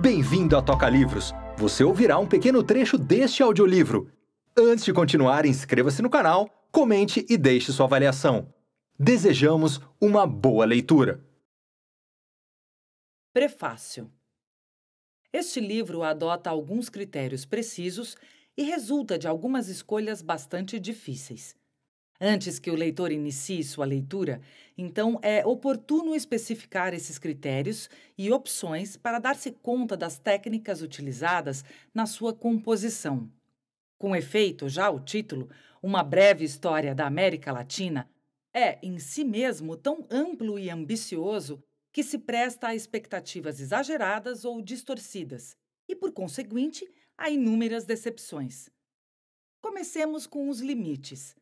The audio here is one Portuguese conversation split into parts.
Bem-vindo à Toca Livros! Você ouvirá um pequeno trecho deste audiolivro. Antes de continuar, inscreva-se no canal, comente e deixe sua avaliação. Desejamos uma boa leitura! Prefácio Este livro adota alguns critérios precisos e resulta de algumas escolhas bastante difíceis. Antes que o leitor inicie sua leitura, então é oportuno especificar esses critérios e opções para dar-se conta das técnicas utilizadas na sua composição. Com efeito, já o título, Uma Breve História da América Latina, é em si mesmo tão amplo e ambicioso que se presta a expectativas exageradas ou distorcidas e, por conseguinte, a inúmeras decepções. Comecemos com os limites.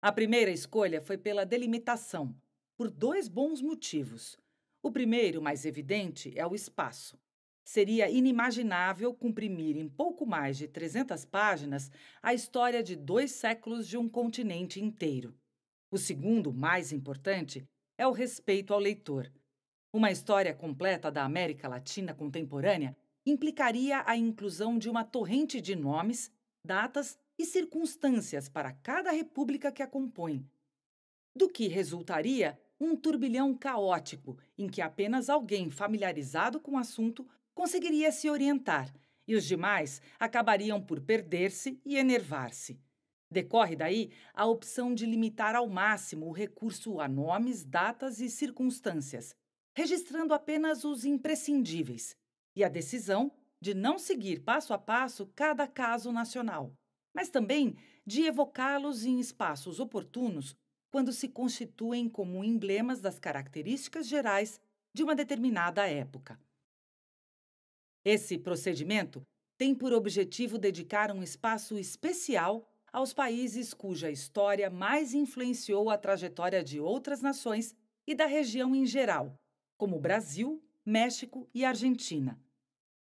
A primeira escolha foi pela delimitação, por dois bons motivos. O primeiro, mais evidente, é o espaço. Seria inimaginável comprimir em pouco mais de 300 páginas a história de dois séculos de um continente inteiro. O segundo, mais importante, é o respeito ao leitor. Uma história completa da América Latina contemporânea implicaria a inclusão de uma torrente de nomes, datas e circunstâncias para cada república que a compõe, do que resultaria um turbilhão caótico em que apenas alguém familiarizado com o assunto conseguiria se orientar e os demais acabariam por perder-se e enervar-se. Decorre daí a opção de limitar ao máximo o recurso a nomes, datas e circunstâncias, registrando apenas os imprescindíveis, e a decisão de não seguir passo a passo cada caso nacional mas também de evocá-los em espaços oportunos quando se constituem como emblemas das características gerais de uma determinada época. Esse procedimento tem por objetivo dedicar um espaço especial aos países cuja história mais influenciou a trajetória de outras nações e da região em geral, como Brasil, México e Argentina.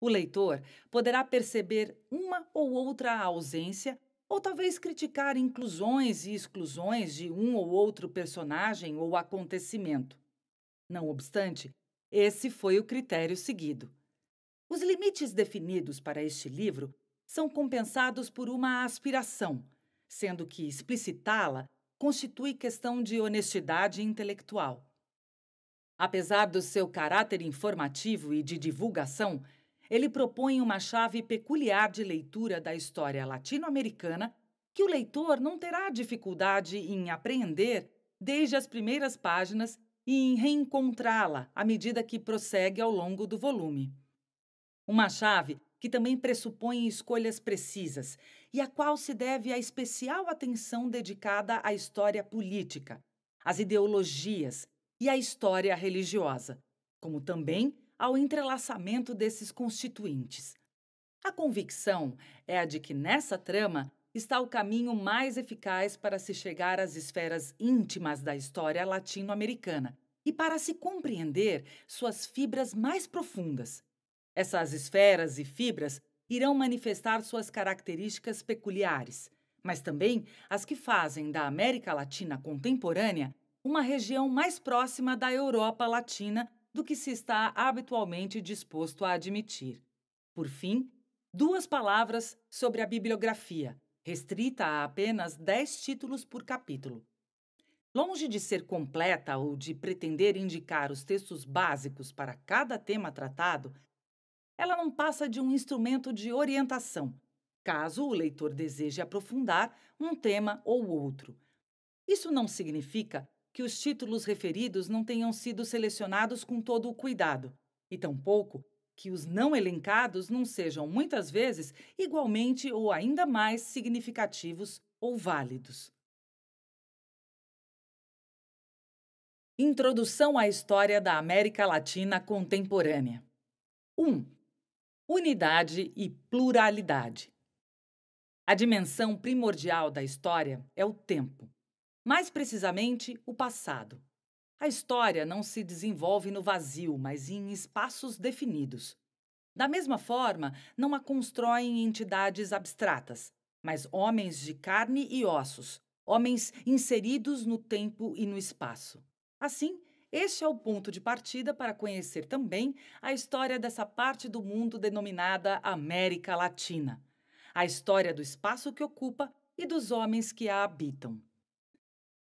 O leitor poderá perceber uma ou outra ausência ou talvez criticar inclusões e exclusões de um ou outro personagem ou acontecimento. Não obstante, esse foi o critério seguido. Os limites definidos para este livro são compensados por uma aspiração, sendo que explicitá-la constitui questão de honestidade intelectual. Apesar do seu caráter informativo e de divulgação, ele propõe uma chave peculiar de leitura da história latino-americana que o leitor não terá dificuldade em apreender desde as primeiras páginas e em reencontrá-la à medida que prossegue ao longo do volume. Uma chave que também pressupõe escolhas precisas e a qual se deve a especial atenção dedicada à história política, às ideologias e à história religiosa, como também ao entrelaçamento desses constituintes. A convicção é a de que nessa trama está o caminho mais eficaz para se chegar às esferas íntimas da história latino-americana e para se compreender suas fibras mais profundas. Essas esferas e fibras irão manifestar suas características peculiares, mas também as que fazem da América Latina contemporânea uma região mais próxima da Europa Latina do que se está habitualmente disposto a admitir. Por fim, duas palavras sobre a bibliografia, restrita a apenas dez títulos por capítulo. Longe de ser completa ou de pretender indicar os textos básicos para cada tema tratado, ela não passa de um instrumento de orientação, caso o leitor deseje aprofundar um tema ou outro. Isso não significa que os títulos referidos não tenham sido selecionados com todo o cuidado, e tampouco que os não elencados não sejam muitas vezes igualmente ou ainda mais significativos ou válidos. Introdução à História da América Latina Contemporânea 1. Unidade e pluralidade. A dimensão primordial da história é o tempo mais precisamente o passado. A história não se desenvolve no vazio, mas em espaços definidos. Da mesma forma, não a constroem entidades abstratas, mas homens de carne e ossos, homens inseridos no tempo e no espaço. Assim, este é o ponto de partida para conhecer também a história dessa parte do mundo denominada América Latina, a história do espaço que ocupa e dos homens que a habitam.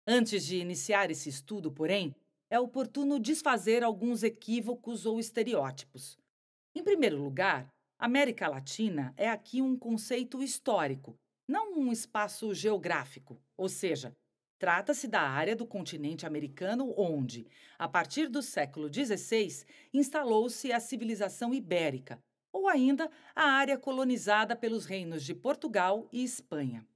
Antes de iniciar esse estudo, porém, é oportuno desfazer alguns equívocos ou estereótipos. Em primeiro lugar, América Latina é aqui um conceito histórico, não um espaço geográfico, ou seja, Trata-se da área do continente americano onde, a partir do século XVI, instalou-se a civilização ibérica, ou ainda a área colonizada pelos reinos de Portugal e Espanha.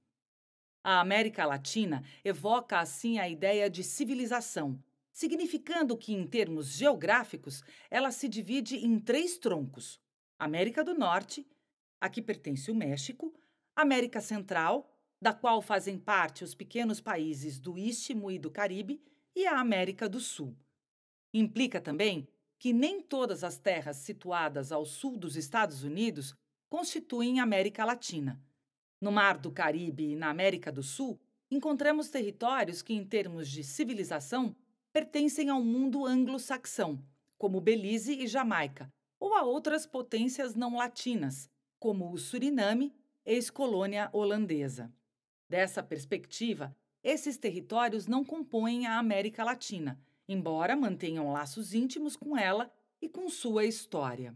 A América Latina evoca assim a ideia de civilização, significando que, em termos geográficos, ela se divide em três troncos: América do Norte, a que pertence o México, América Central, da qual fazem parte os pequenos países do Istmo e do Caribe, e a América do Sul. Implica também que nem todas as terras situadas ao sul dos Estados Unidos constituem América Latina. No Mar do Caribe e na América do Sul, encontramos territórios que, em termos de civilização, pertencem ao mundo anglo-saxão, como Belize e Jamaica, ou a outras potências não latinas, como o Suriname, ex-colônia holandesa. Dessa perspectiva, esses territórios não compõem a América Latina, embora mantenham laços íntimos com ela e com sua história.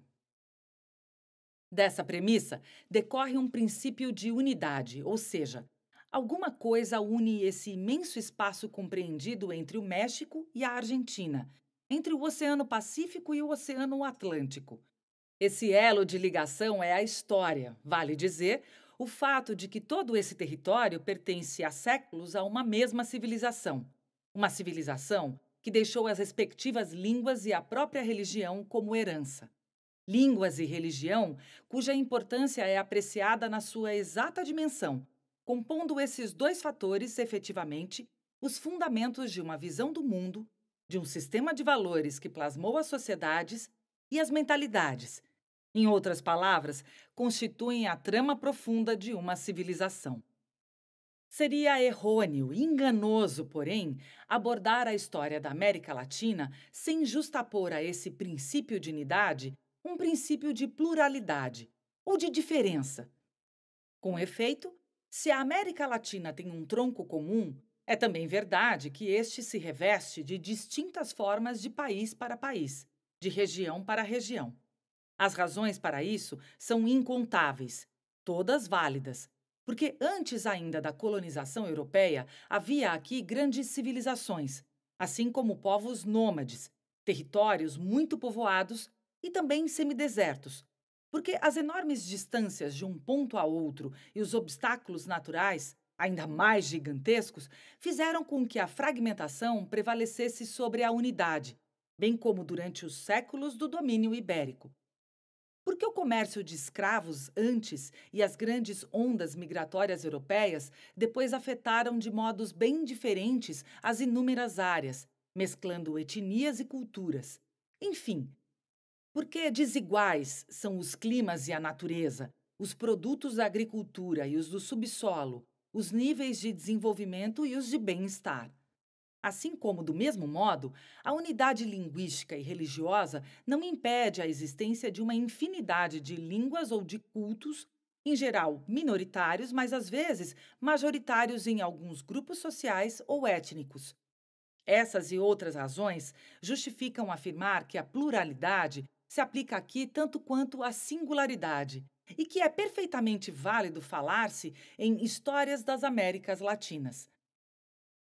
Dessa premissa decorre um princípio de unidade, ou seja, alguma coisa une esse imenso espaço compreendido entre o México e a Argentina, entre o Oceano Pacífico e o Oceano Atlântico. Esse elo de ligação é a história, vale dizer, o fato de que todo esse território pertence há séculos a uma mesma civilização. Uma civilização que deixou as respectivas línguas e a própria religião como herança línguas e religião, cuja importância é apreciada na sua exata dimensão, compondo esses dois fatores efetivamente os fundamentos de uma visão do mundo, de um sistema de valores que plasmou as sociedades e as mentalidades. Em outras palavras, constituem a trama profunda de uma civilização. Seria errôneo, enganoso, porém, abordar a história da América Latina sem justapor a esse princípio de unidade um princípio de pluralidade ou de diferença. Com efeito, se a América Latina tem um tronco comum, é também verdade que este se reveste de distintas formas de país para país, de região para região. As razões para isso são incontáveis, todas válidas, porque antes ainda da colonização europeia havia aqui grandes civilizações, assim como povos nômades, territórios muito povoados e também semidesertos, porque as enormes distâncias de um ponto a outro e os obstáculos naturais, ainda mais gigantescos, fizeram com que a fragmentação prevalecesse sobre a unidade, bem como durante os séculos do domínio ibérico. Porque o comércio de escravos antes e as grandes ondas migratórias europeias depois afetaram de modos bem diferentes as inúmeras áreas, mesclando etnias e culturas. Enfim, porque desiguais são os climas e a natureza, os produtos da agricultura e os do subsolo, os níveis de desenvolvimento e os de bem-estar. Assim como, do mesmo modo, a unidade linguística e religiosa não impede a existência de uma infinidade de línguas ou de cultos, em geral minoritários, mas às vezes majoritários em alguns grupos sociais ou étnicos. Essas e outras razões justificam afirmar que a pluralidade se aplica aqui tanto quanto à singularidade, e que é perfeitamente válido falar-se em histórias das Américas Latinas.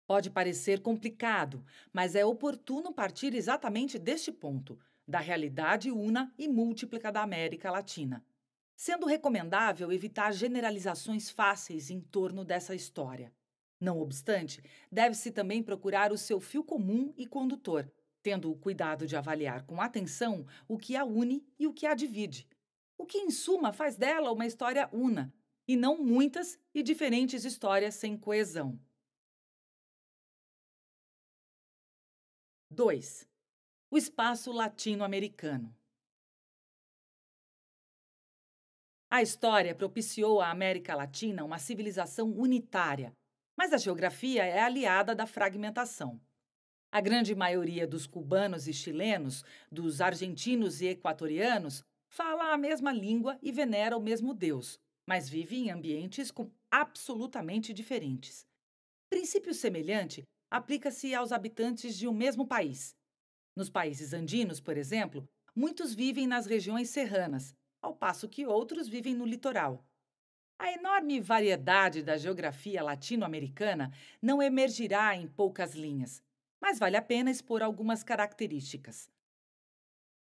Pode parecer complicado, mas é oportuno partir exatamente deste ponto, da realidade una e múltiplica da América Latina, sendo recomendável evitar generalizações fáceis em torno dessa história. Não obstante, deve-se também procurar o seu fio comum e condutor, tendo o cuidado de avaliar com atenção o que a une e o que a divide. O que, em suma, faz dela uma história una, e não muitas e diferentes histórias sem coesão. 2. O espaço latino-americano. A história propiciou à América Latina uma civilização unitária, mas a geografia é aliada da fragmentação. A grande maioria dos cubanos e chilenos, dos argentinos e equatorianos, fala a mesma língua e venera o mesmo Deus, mas vive em ambientes com absolutamente diferentes. Princípio semelhante aplica-se aos habitantes de um mesmo país. Nos países andinos, por exemplo, muitos vivem nas regiões serranas, ao passo que outros vivem no litoral. A enorme variedade da geografia latino-americana não emergirá em poucas linhas, mas vale a pena expor algumas características.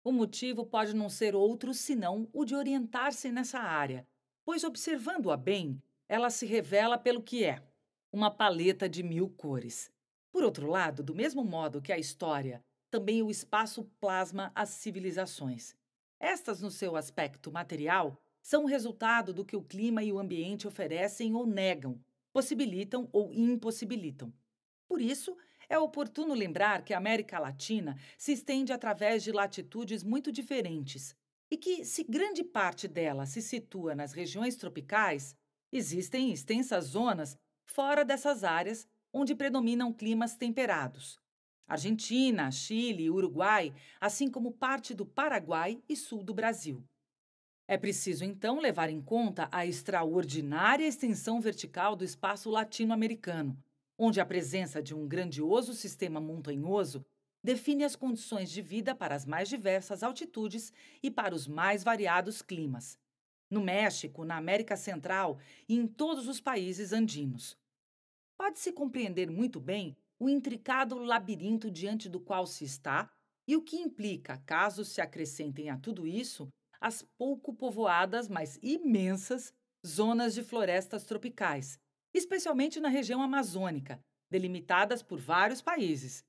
O motivo pode não ser outro senão o de orientar-se nessa área, pois observando-a bem, ela se revela pelo que é uma paleta de mil cores. Por outro lado, do mesmo modo que a história, também o espaço plasma as civilizações. Estas, no seu aspecto material, são resultado do que o clima e o ambiente oferecem ou negam, possibilitam ou impossibilitam. Por isso, é oportuno lembrar que a América Latina se estende através de latitudes muito diferentes e que, se grande parte dela se situa nas regiões tropicais, existem extensas zonas fora dessas áreas onde predominam climas temperados. Argentina, Chile e Uruguai, assim como parte do Paraguai e sul do Brasil. É preciso então levar em conta a extraordinária extensão vertical do espaço latino-americano, onde a presença de um grandioso sistema montanhoso define as condições de vida para as mais diversas altitudes e para os mais variados climas. No México, na América Central e em todos os países andinos. Pode-se compreender muito bem o intricado labirinto diante do qual se está e o que implica, caso se acrescentem a tudo isso, as pouco povoadas, mas imensas, zonas de florestas tropicais, especialmente na região amazônica, delimitadas por vários países.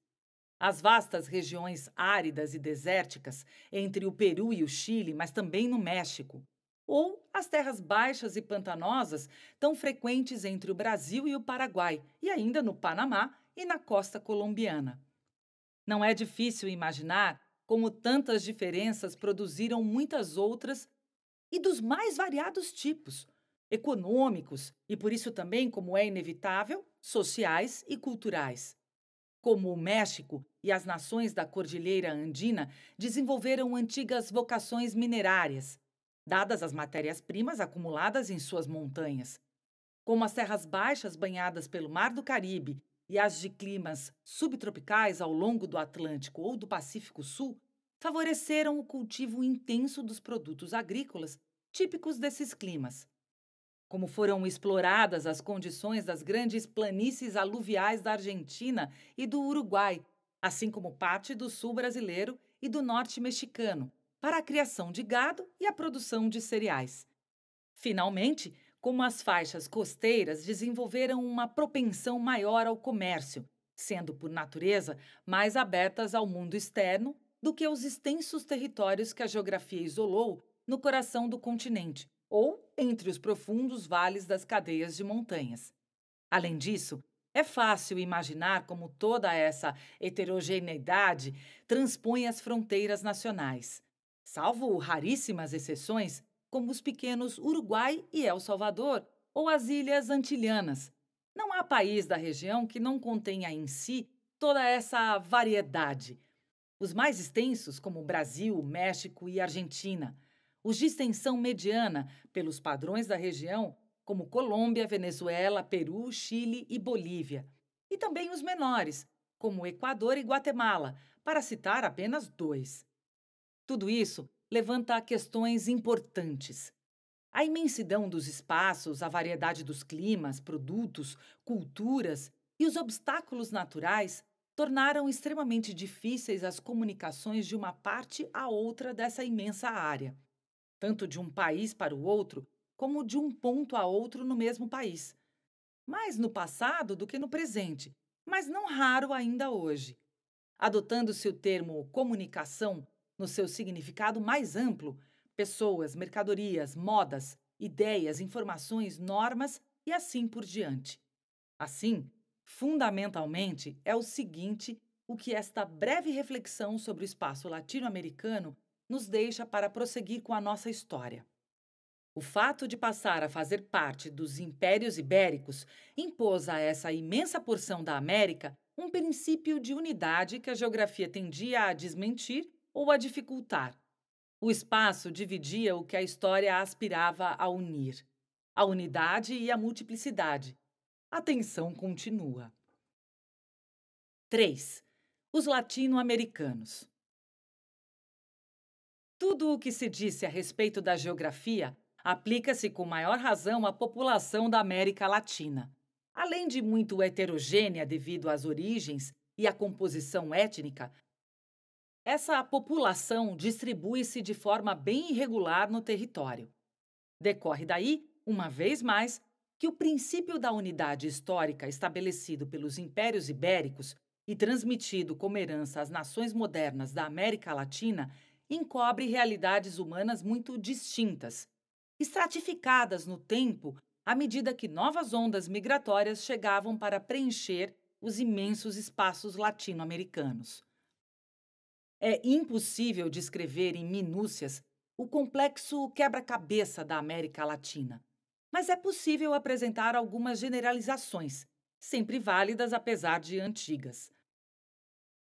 As vastas regiões áridas e desérticas entre o Peru e o Chile, mas também no México. Ou as terras baixas e pantanosas, tão frequentes entre o Brasil e o Paraguai, e ainda no Panamá e na costa colombiana. Não é difícil imaginar como tantas diferenças produziram muitas outras e dos mais variados tipos, econômicos e, por isso também, como é inevitável, sociais e culturais. Como o México e as nações da Cordilheira Andina desenvolveram antigas vocações minerárias, dadas as matérias-primas acumuladas em suas montanhas. Como as terras baixas banhadas pelo Mar do Caribe e as de climas subtropicais ao longo do Atlântico ou do Pacífico Sul, favoreceram o cultivo intenso dos produtos agrícolas típicos desses climas como foram exploradas as condições das grandes planícies aluviais da Argentina e do Uruguai, assim como parte do sul brasileiro e do norte mexicano, para a criação de gado e a produção de cereais. Finalmente, como as faixas costeiras desenvolveram uma propensão maior ao comércio, sendo, por natureza, mais abertas ao mundo externo do que os extensos territórios que a geografia isolou no coração do continente, ou entre os profundos vales das cadeias de montanhas. Além disso, é fácil imaginar como toda essa heterogeneidade transpõe as fronteiras nacionais, salvo raríssimas exceções, como os pequenos Uruguai e El Salvador, ou as Ilhas Antilhanas. Não há país da região que não contenha em si toda essa variedade. Os mais extensos, como Brasil, México e Argentina, os de extensão mediana, pelos padrões da região, como Colômbia, Venezuela, Peru, Chile e Bolívia. E também os menores, como Equador e Guatemala, para citar apenas dois. Tudo isso levanta questões importantes. A imensidão dos espaços, a variedade dos climas, produtos, culturas e os obstáculos naturais tornaram extremamente difíceis as comunicações de uma parte à outra dessa imensa área tanto de um país para o outro, como de um ponto a outro no mesmo país. Mais no passado do que no presente, mas não raro ainda hoje. Adotando-se o termo comunicação no seu significado mais amplo, pessoas, mercadorias, modas, ideias, informações, normas e assim por diante. Assim, fundamentalmente, é o seguinte o que esta breve reflexão sobre o espaço latino-americano nos deixa para prosseguir com a nossa história. O fato de passar a fazer parte dos impérios ibéricos impôs a essa imensa porção da América um princípio de unidade que a geografia tendia a desmentir ou a dificultar. O espaço dividia o que a história aspirava a unir: a unidade e a multiplicidade. A tensão continua. 3. Os latino-americanos. Tudo o que se disse a respeito da geografia aplica-se com maior razão à população da América Latina. Além de muito heterogênea devido às origens e à composição étnica, essa população distribui-se de forma bem irregular no território. Decorre daí, uma vez mais, que o princípio da unidade histórica estabelecido pelos impérios ibéricos e transmitido como herança às nações modernas da América Latina encobre realidades humanas muito distintas, estratificadas no tempo à medida que novas ondas migratórias chegavam para preencher os imensos espaços latino-americanos. É impossível descrever em minúcias o complexo quebra-cabeça da América Latina, mas é possível apresentar algumas generalizações, sempre válidas apesar de antigas.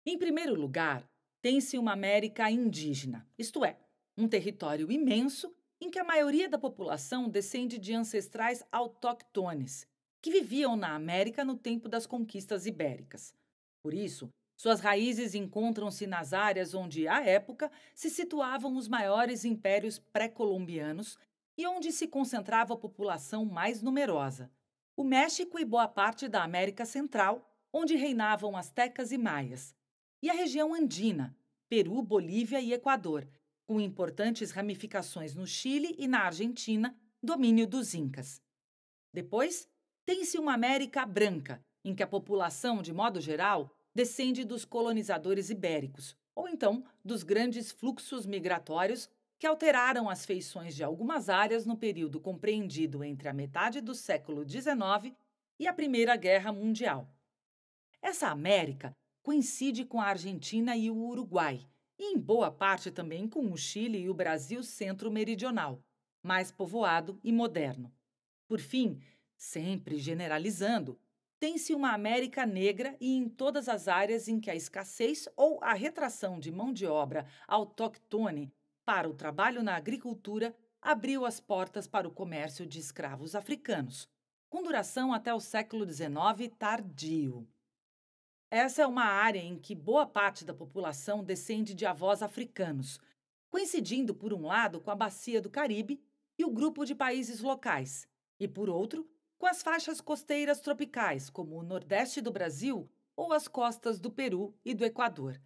Em primeiro lugar, tem-se uma América indígena, isto é, um território imenso em que a maioria da população descende de ancestrais autóctones, que viviam na América no tempo das conquistas ibéricas. Por isso, suas raízes encontram-se nas áreas onde, à época, se situavam os maiores impérios pré-colombianos e onde se concentrava a população mais numerosa. O México e boa parte da América Central, onde reinavam astecas e maias, e a região andina, Peru, Bolívia e Equador, com importantes ramificações no Chile e na Argentina, domínio dos Incas. Depois, tem-se uma América branca, em que a população, de modo geral, descende dos colonizadores ibéricos, ou então dos grandes fluxos migratórios que alteraram as feições de algumas áreas no período compreendido entre a metade do século XIX e a Primeira Guerra Mundial. Essa América coincide com a Argentina e o Uruguai, e em boa parte também com o Chile e o Brasil centro-meridional, mais povoado e moderno. Por fim, sempre generalizando, tem-se uma América negra e em todas as áreas em que a escassez ou a retração de mão de obra autóctone para o trabalho na agricultura abriu as portas para o comércio de escravos africanos, com duração até o século XIX tardio. Essa é uma área em que boa parte da população descende de avós africanos, coincidindo, por um lado, com a Bacia do Caribe e o grupo de países locais, e, por outro, com as faixas costeiras tropicais, como o Nordeste do Brasil ou as costas do Peru e do Equador.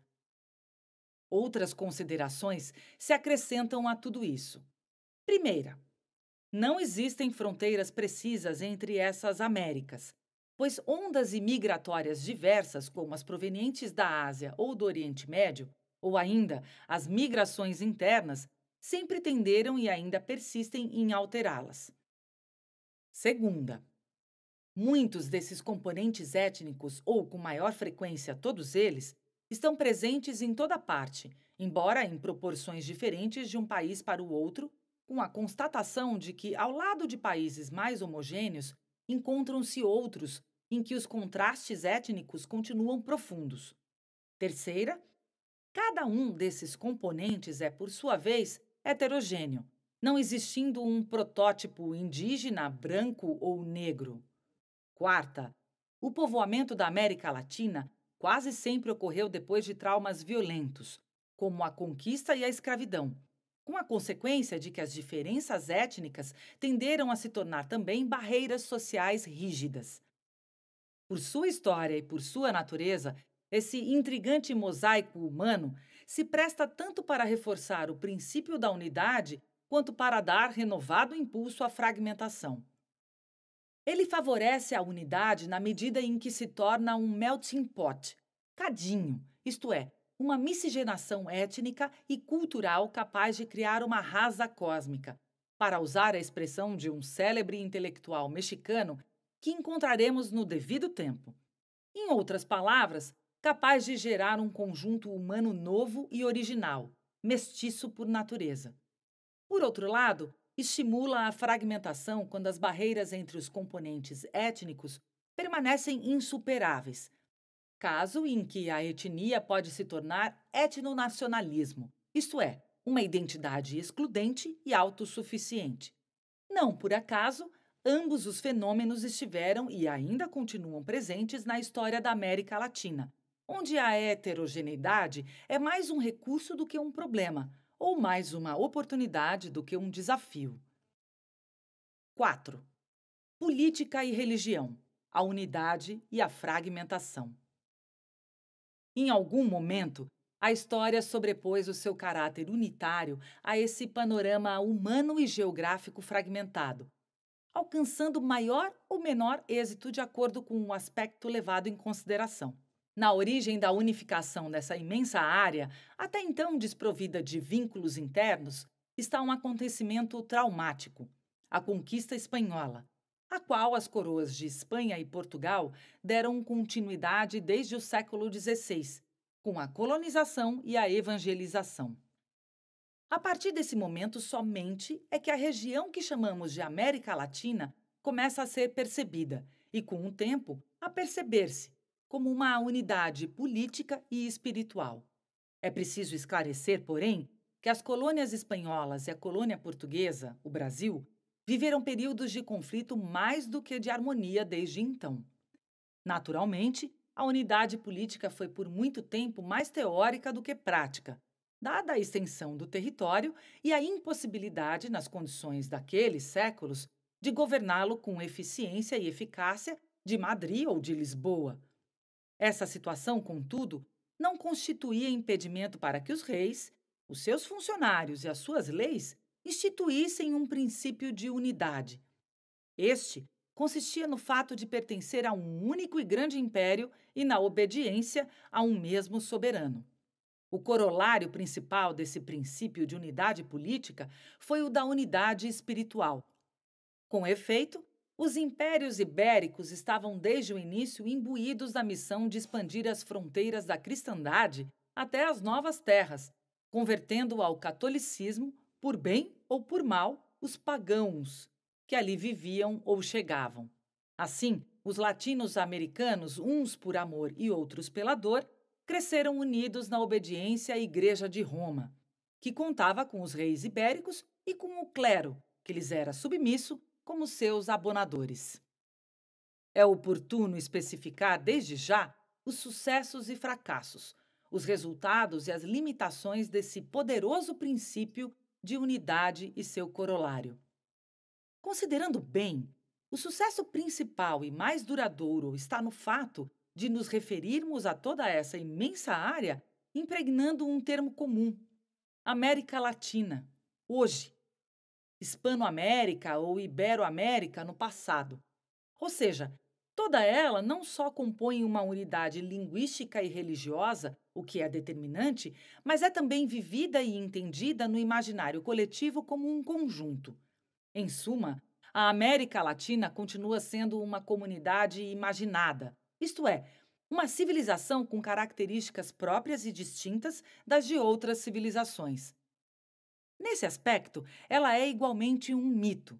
Outras considerações se acrescentam a tudo isso. Primeira, não existem fronteiras precisas entre essas Américas, pois ondas imigratórias diversas, como as provenientes da Ásia ou do Oriente Médio, ou ainda as migrações internas, sempre tenderam e ainda persistem em alterá-las. Segunda, muitos desses componentes étnicos, ou com maior frequência todos eles, estão presentes em toda parte, embora em proporções diferentes de um país para o outro, com a constatação de que, ao lado de países mais homogêneos, encontram-se outros em que os contrastes étnicos continuam profundos. Terceira, cada um desses componentes é, por sua vez, heterogêneo, não existindo um protótipo indígena, branco ou negro. Quarta, o povoamento da América Latina quase sempre ocorreu depois de traumas violentos, como a conquista e a escravidão, com a consequência de que as diferenças étnicas tenderam a se tornar também barreiras sociais rígidas. Por sua história e por sua natureza, esse intrigante mosaico humano se presta tanto para reforçar o princípio da unidade quanto para dar renovado impulso à fragmentação. Ele favorece a unidade na medida em que se torna um melting pot, cadinho, isto é, uma miscigenação étnica e cultural capaz de criar uma raça cósmica, para usar a expressão de um célebre intelectual mexicano que encontraremos no devido tempo. Em outras palavras, capaz de gerar um conjunto humano novo e original, mestiço por natureza. Por outro lado, estimula a fragmentação quando as barreiras entre os componentes étnicos permanecem insuperáveis, caso em que a etnia pode se tornar etnonacionalismo, isto é, uma identidade excludente e autossuficiente. Não por acaso, ambos os fenômenos estiveram e ainda continuam presentes na história da América Latina, onde a heterogeneidade é mais um recurso do que um problema, ou mais uma oportunidade do que um desafio. 4. Política e religião, a unidade e a fragmentação. Em algum momento, a história sobrepôs o seu caráter unitário a esse panorama humano e geográfico fragmentado, alcançando maior ou menor êxito de acordo com o aspecto levado em consideração. Na origem da unificação dessa imensa área, até então desprovida de vínculos internos, está um acontecimento traumático: a conquista espanhola, a qual as coroas de Espanha e Portugal deram continuidade desde o século XVI, com a colonização e a evangelização. A partir desse momento, somente é que a região que chamamos de América Latina começa a ser percebida e, com o tempo, a perceber-se como uma unidade política e espiritual. É preciso esclarecer, porém, que as colônias espanholas e a colônia portuguesa, o Brasil, viveram períodos de conflito mais do que de harmonia desde então. Naturalmente, a unidade política foi por muito tempo mais teórica do que prática, dada a extensão do território e a impossibilidade, nas condições daqueles séculos, de governá-lo com eficiência e eficácia de Madrid ou de Lisboa. Essa situação, contudo, não constituía impedimento para que os reis, os seus funcionários e as suas leis instituíssem um princípio de unidade. Este consistia no fato de pertencer a um único e grande império e na obediência a um mesmo soberano. O corolário principal desse princípio de unidade política foi o da unidade espiritual. Com efeito, os impérios ibéricos estavam desde o início imbuídos da missão de expandir as fronteiras da cristandade até as novas terras, convertendo ao catolicismo por bem ou por mal, os pagãos que ali viviam ou chegavam. Assim, os latinos americanos, uns por amor e outros pela dor, cresceram unidos na obediência à Igreja de Roma, que contava com os reis ibéricos e com o clero, que lhes era submisso como seus abonadores. É oportuno especificar desde já os sucessos e fracassos, os resultados e as limitações desse poderoso princípio de unidade e seu corolário. Considerando bem, o sucesso principal e mais duradouro está no fato de nos referirmos a toda essa imensa área impregnando um termo comum: América Latina, hoje, Hispano-América ou Ibero-América no passado. Ou seja, Toda ela não só compõe uma unidade linguística e religiosa, o que é determinante, mas é também vivida e entendida no imaginário coletivo como um conjunto. Em suma, a América Latina continua sendo uma comunidade imaginada, isto é, uma civilização com características próprias e distintas das de outras civilizações. Nesse aspecto, ela é igualmente um mito,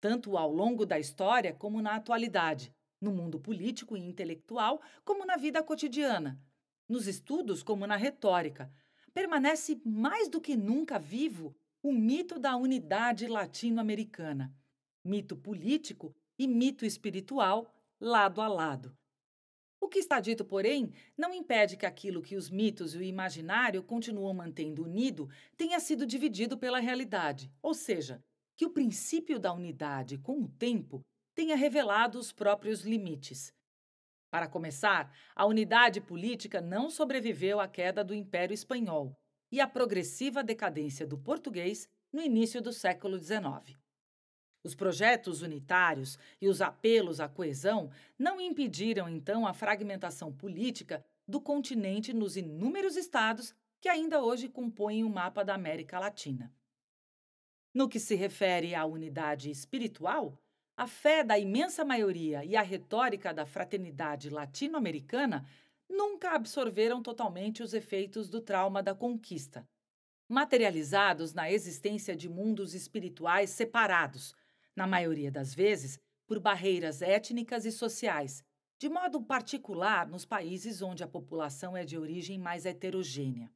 tanto ao longo da história como na atualidade no mundo político e intelectual, como na vida cotidiana, nos estudos, como na retórica. Permanece mais do que nunca vivo o mito da unidade latino-americana, mito político e mito espiritual lado a lado. O que está dito, porém, não impede que aquilo que os mitos e o imaginário continuam mantendo unido tenha sido dividido pela realidade, ou seja, que o princípio da unidade com o tempo tenha revelado os próprios limites. Para começar, a unidade política não sobreviveu à queda do Império Espanhol e à progressiva decadência do português no início do século XIX. Os projetos unitários e os apelos à coesão não impediram então a fragmentação política do continente nos inúmeros estados que ainda hoje compõem o mapa da América Latina. No que se refere à unidade espiritual, a fé da imensa maioria e a retórica da fraternidade latino-americana nunca absorveram totalmente os efeitos do trauma da conquista, materializados na existência de mundos espirituais separados, na maioria das vezes por barreiras étnicas e sociais, de modo particular nos países onde a população é de origem mais heterogênea.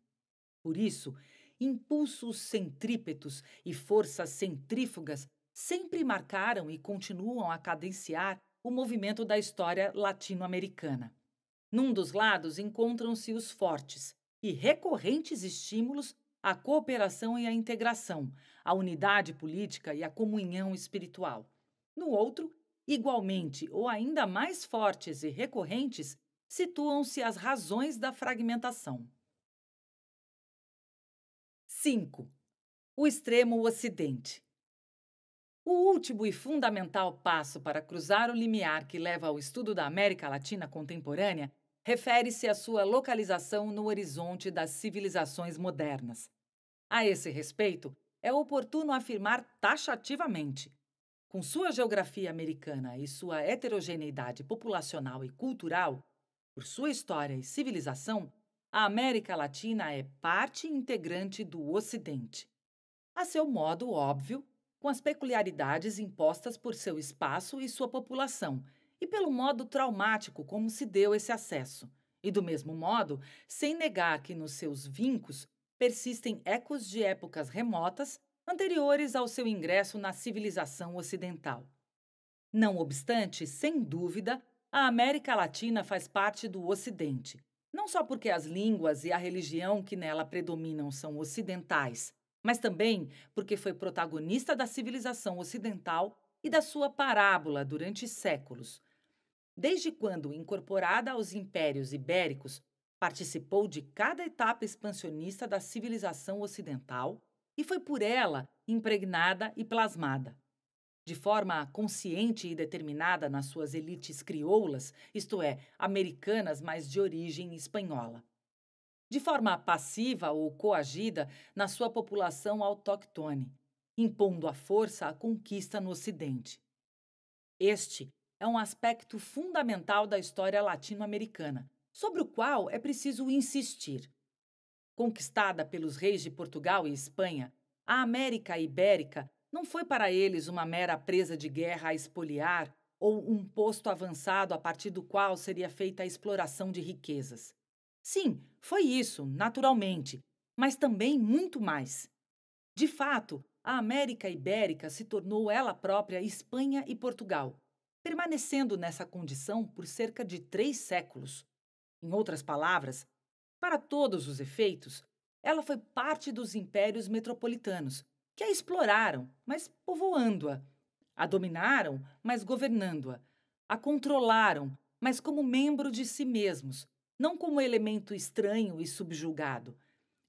Por isso, impulsos centrípetos e forças centrífugas sempre marcaram e continuam a cadenciar o movimento da história latino-americana. Num dos lados encontram-se os fortes e recorrentes estímulos à cooperação e à integração, à unidade política e à comunhão espiritual. No outro, igualmente ou ainda mais fortes e recorrentes, situam-se as razões da fragmentação. 5. O extremo ocidente. O último e fundamental passo para cruzar o limiar que leva ao estudo da América Latina contemporânea refere-se à sua localização no horizonte das civilizações modernas. A esse respeito, é oportuno afirmar taxativamente. Com sua geografia americana e sua heterogeneidade populacional e cultural, por sua história e civilização, a América Latina é parte integrante do Ocidente. A seu modo óbvio, com as peculiaridades impostas por seu espaço e sua população, e pelo modo traumático como se deu esse acesso. E do mesmo modo, sem negar que nos seus vincos persistem ecos de épocas remotas anteriores ao seu ingresso na civilização ocidental. Não obstante, sem dúvida, a América Latina faz parte do Ocidente, não só porque as línguas e a religião que nela predominam são ocidentais, mas também porque foi protagonista da civilização ocidental e da sua parábola durante séculos. Desde quando, incorporada aos impérios ibéricos, participou de cada etapa expansionista da civilização ocidental e foi por ela impregnada e plasmada. De forma consciente e determinada nas suas elites crioulas, isto é, americanas, mas de origem espanhola de forma passiva ou coagida na sua população autóctone, impondo à força a conquista no Ocidente. Este é um aspecto fundamental da história latino-americana, sobre o qual é preciso insistir. Conquistada pelos reis de Portugal e Espanha, a América Ibérica não foi para eles uma mera presa de guerra a espoliar ou um posto avançado a partir do qual seria feita a exploração de riquezas. Sim, foi isso, naturalmente, mas também muito mais. De fato, a América Ibérica se tornou ela própria Espanha e Portugal, permanecendo nessa condição por cerca de três séculos. Em outras palavras, para todos os efeitos, ela foi parte dos impérios metropolitanos, que a exploraram, mas povoando-a, a dominaram, mas governando-a, a controlaram, mas como membro de si mesmos, não como elemento estranho e subjugado.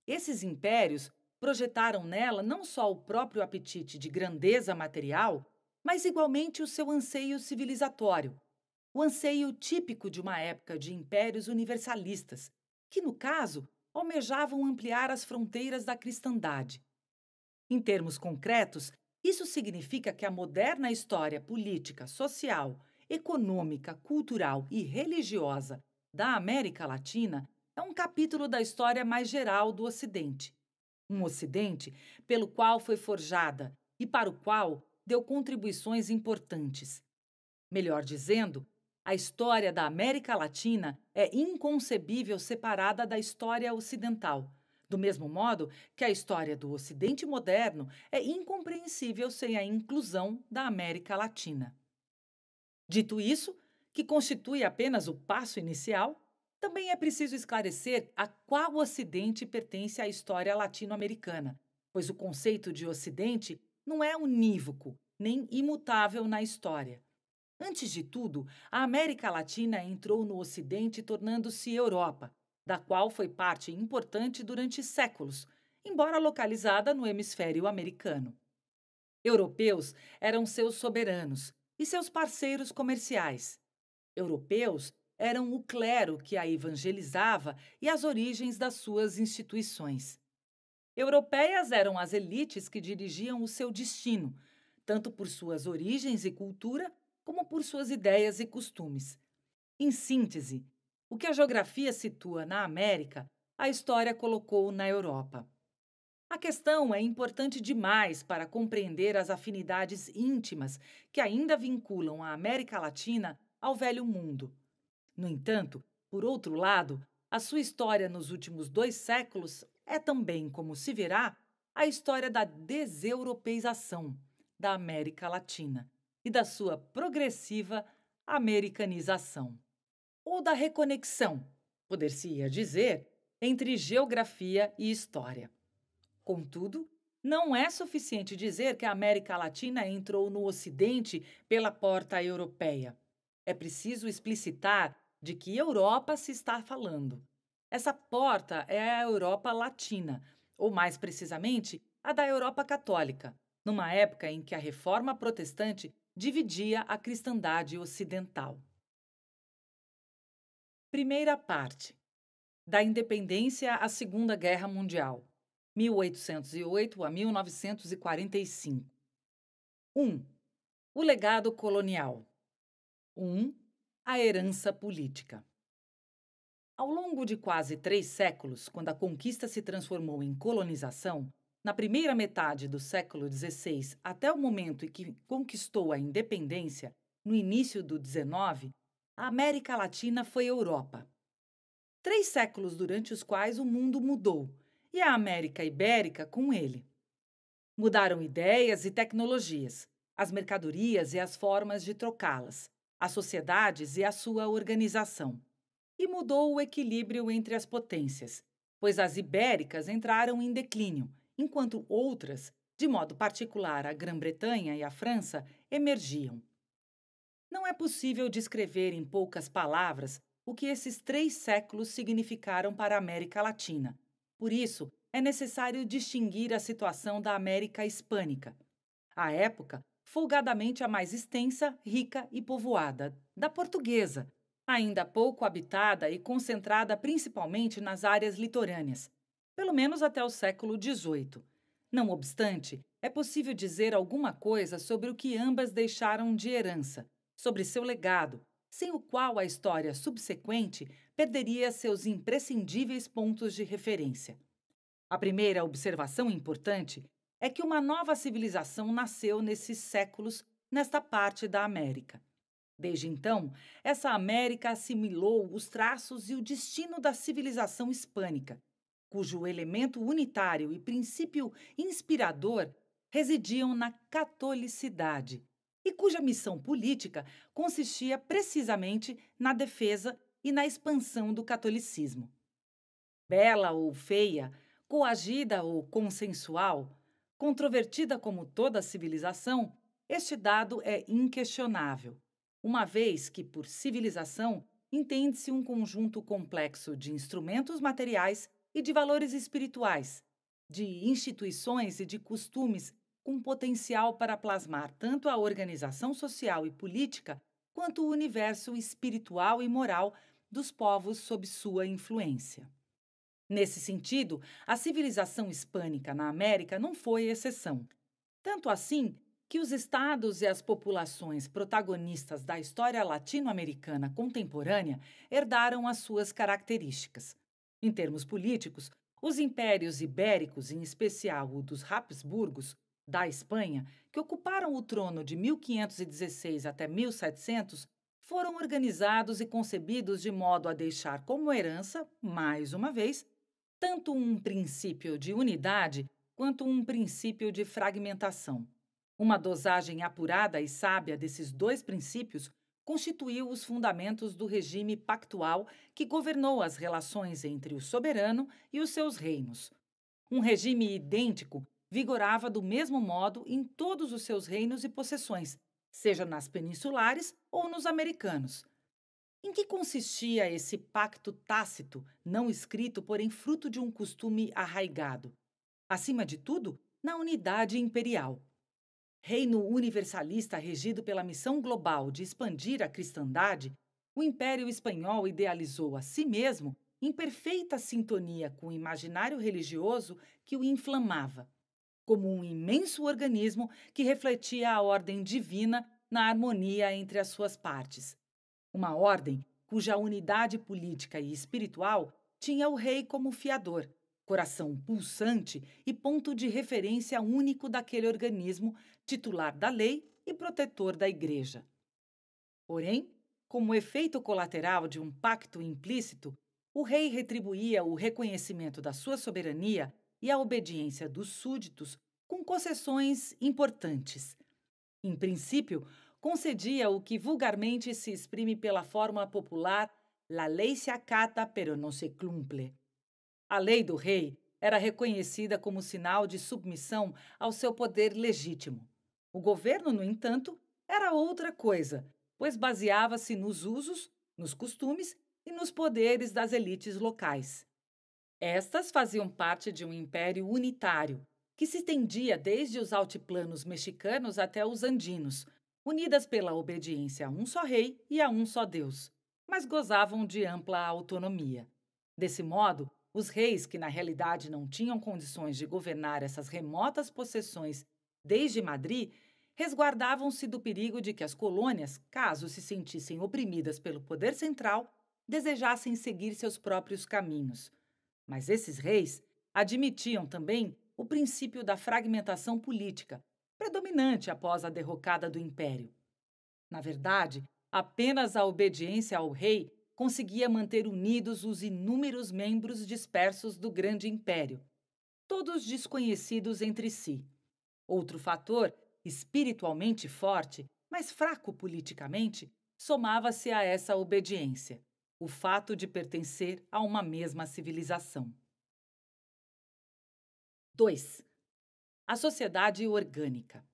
Esses impérios projetaram nela não só o próprio apetite de grandeza material, mas igualmente o seu anseio civilizatório, o anseio típico de uma época de impérios universalistas, que, no caso, almejavam ampliar as fronteiras da cristandade. Em termos concretos, isso significa que a moderna história política, social, econômica, cultural e religiosa da América Latina é um capítulo da história mais geral do Ocidente. Um Ocidente pelo qual foi forjada e para o qual deu contribuições importantes. Melhor dizendo, a história da América Latina é inconcebível separada da história ocidental, do mesmo modo que a história do Ocidente moderno é incompreensível sem a inclusão da América Latina. Dito isso, que constitui apenas o passo inicial, também é preciso esclarecer a qual Ocidente pertence a história latino-americana, pois o conceito de Ocidente não é unívoco nem imutável na história. Antes de tudo, a América Latina entrou no Ocidente tornando-se Europa, da qual foi parte importante durante séculos, embora localizada no hemisfério americano. Europeus eram seus soberanos e seus parceiros comerciais europeus eram o clero que a evangelizava e as origens das suas instituições. Europeias eram as elites que dirigiam o seu destino, tanto por suas origens e cultura, como por suas ideias e costumes. Em síntese, o que a geografia situa na América, a história colocou na Europa. A questão é importante demais para compreender as afinidades íntimas que ainda vinculam a América Latina ao velho mundo. No entanto, por outro lado, a sua história nos últimos dois séculos é também, como se verá, a história da deseuropeização da América Latina e da sua progressiva americanização. Ou da reconexão, poder-se-ia dizer, entre geografia e história. Contudo, não é suficiente dizer que a América Latina entrou no Ocidente pela porta europeia. É preciso explicitar de que Europa se está falando. Essa porta é a Europa Latina, ou mais precisamente, a da Europa Católica, numa época em que a reforma protestante dividia a cristandade ocidental. Primeira parte: Da independência à Segunda Guerra Mundial, 1808 a 1945. 1. O legado colonial. 1. A herança política. Ao longo de quase três séculos, quando a conquista se transformou em colonização, na primeira metade do século XVI até o momento em que conquistou a independência, no início do XIX, a América Latina foi Europa. Três séculos durante os quais o mundo mudou, e a América Ibérica com ele. Mudaram ideias e tecnologias, as mercadorias e as formas de trocá-las as sociedades e a sua organização, e mudou o equilíbrio entre as potências, pois as ibéricas entraram em declínio, enquanto outras, de modo particular a Grã-Bretanha e a França, emergiam. Não é possível descrever em poucas palavras o que esses três séculos significaram para a América Latina. Por isso, é necessário distinguir a situação da América Hispânica. À época, folgadamente a mais extensa, rica e povoada, da portuguesa, ainda pouco habitada e concentrada principalmente nas áreas litorâneas, pelo menos até o século XVIII. Não obstante, é possível dizer alguma coisa sobre o que ambas deixaram de herança, sobre seu legado, sem o qual a história subsequente perderia seus imprescindíveis pontos de referência. A primeira observação importante é que uma nova civilização nasceu nesses séculos nesta parte da América. Desde então, essa América assimilou os traços e o destino da civilização hispânica, cujo elemento unitário e princípio inspirador residiam na catolicidade e cuja missão política consistia precisamente na defesa e na expansão do catolicismo. Bela ou feia, coagida ou consensual, Controvertida como toda civilização, este dado é inquestionável, uma vez que, por civilização, entende-se um conjunto complexo de instrumentos materiais e de valores espirituais, de instituições e de costumes com potencial para plasmar tanto a organização social e política quanto o universo espiritual e moral dos povos sob sua influência. Nesse sentido, a civilização hispânica na América não foi exceção. Tanto assim que os estados e as populações protagonistas da história latino-americana contemporânea herdaram as suas características. Em termos políticos, os impérios ibéricos, em especial o dos Habsburgos, da Espanha, que ocuparam o trono de 1516 até 1700, foram organizados e concebidos de modo a deixar como herança, mais uma vez, tanto um princípio de unidade quanto um princípio de fragmentação. Uma dosagem apurada e sábia desses dois princípios constituiu os fundamentos do regime pactual que governou as relações entre o soberano e os seus reinos. Um regime idêntico vigorava do mesmo modo em todos os seus reinos e possessões, seja nas peninsulares ou nos americanos. Em que consistia esse pacto tácito, não escrito, porém fruto de um costume arraigado? Acima de tudo, na unidade imperial. Reino universalista regido pela missão global de expandir a cristandade, o Império Espanhol idealizou a si mesmo em perfeita sintonia com o imaginário religioso que o inflamava, como um imenso organismo que refletia a ordem divina na harmonia entre as suas partes, uma ordem cuja unidade política e espiritual tinha o rei como fiador, coração pulsante e ponto de referência único daquele organismo, titular da lei e protetor da Igreja. Porém, como efeito colateral de um pacto implícito, o rei retribuía o reconhecimento da sua soberania e a obediência dos súditos com concessões importantes. Em princípio, concedia o que vulgarmente se exprime pela forma popular La lei se acata, pero não se cumple. A lei do rei era reconhecida como sinal de submissão ao seu poder legítimo. O governo, no entanto, era outra coisa, pois baseava-se nos usos, nos costumes e nos poderes das elites locais. Estas faziam parte de um império unitário, que se estendia desde os altiplanos mexicanos até os andinos, unidas pela obediência a um só rei e a um só Deus, mas gozavam de ampla autonomia. Desse modo, os reis, que na realidade não tinham condições de governar essas remotas possessões desde Madrid, resguardavam-se do perigo de que as colônias, caso se sentissem oprimidas pelo poder central, desejassem seguir seus próprios caminhos. Mas esses reis admitiam também o princípio da fragmentação política, predominante após a derrocada do império. Na verdade, apenas a obediência ao rei conseguia manter unidos os inúmeros membros dispersos do grande império, todos desconhecidos entre si. Outro fator, espiritualmente forte, mas fraco politicamente, somava-se a essa obediência, o fato de pertencer a uma mesma civilização. 2 a sociedade orgânica.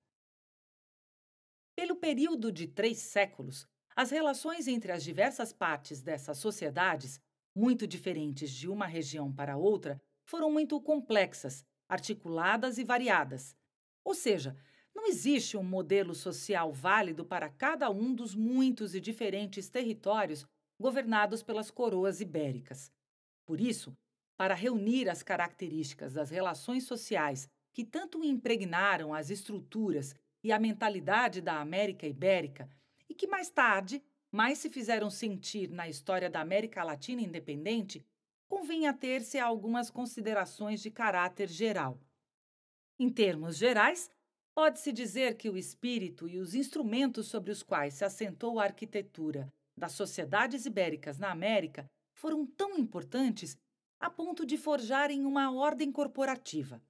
Pelo período de três séculos, as relações entre as diversas partes dessas sociedades, muito diferentes de uma região para outra, foram muito complexas, articuladas e variadas. Ou seja, não existe um modelo social válido para cada um dos muitos e diferentes territórios governados pelas coroas ibéricas. Por isso, para reunir as características das relações sociais que tanto impregnaram as estruturas e a mentalidade da América Ibérica e que mais tarde mais se fizeram sentir na história da América Latina independente, convém ater-se a algumas considerações de caráter geral. Em termos gerais, pode-se dizer que o espírito e os instrumentos sobre os quais se assentou a arquitetura das sociedades ibéricas na América foram tão importantes a ponto de forjarem uma ordem corporativa.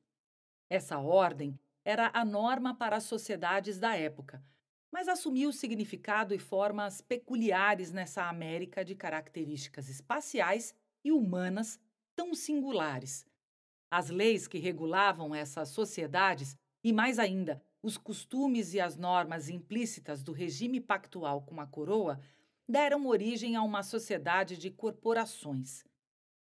Essa ordem era a norma para as sociedades da época, mas assumiu significado e formas peculiares nessa América de características espaciais e humanas tão singulares. As leis que regulavam essas sociedades e, mais ainda, os costumes e as normas implícitas do regime pactual com a coroa deram origem a uma sociedade de corporações.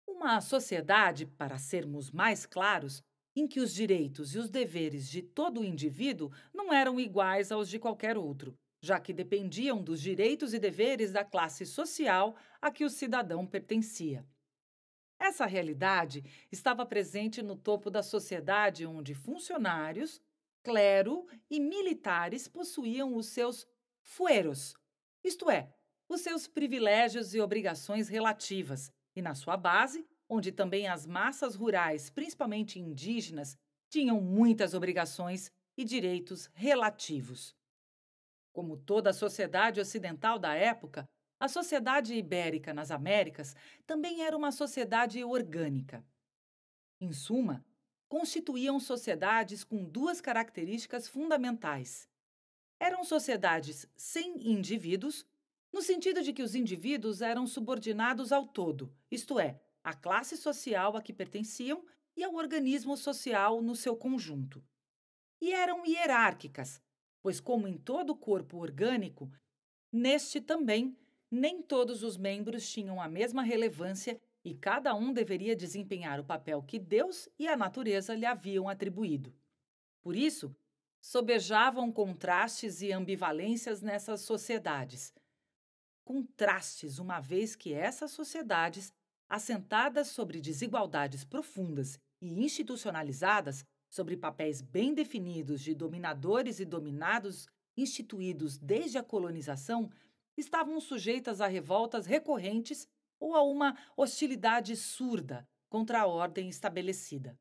Uma sociedade, para sermos mais claros, em que os direitos e os deveres de todo indivíduo não eram iguais aos de qualquer outro, já que dependiam dos direitos e deveres da classe social a que o cidadão pertencia. Essa realidade estava presente no topo da sociedade onde funcionários, clero e militares possuíam os seus fueros, isto é, os seus privilégios e obrigações relativas, e na sua base, onde também as massas rurais, principalmente indígenas, tinham muitas obrigações e direitos relativos. Como toda a sociedade ocidental da época, a sociedade ibérica nas Américas também era uma sociedade orgânica. Em suma, constituíam sociedades com duas características fundamentais. Eram sociedades sem indivíduos, no sentido de que os indivíduos eram subordinados ao todo, isto é, à classe social a que pertenciam e ao organismo social no seu conjunto. E eram hierárquicas, pois, como em todo corpo orgânico, neste também nem todos os membros tinham a mesma relevância e cada um deveria desempenhar o papel que Deus e a natureza lhe haviam atribuído. Por isso, sobejavam contrastes e ambivalências nessas sociedades. Contrastes, uma vez que essas sociedades assentadas sobre desigualdades profundas e institucionalizadas, sobre papéis bem definidos de dominadores e dominados instituídos desde a colonização, estavam sujeitas a revoltas recorrentes ou a uma hostilidade surda contra a ordem estabelecida.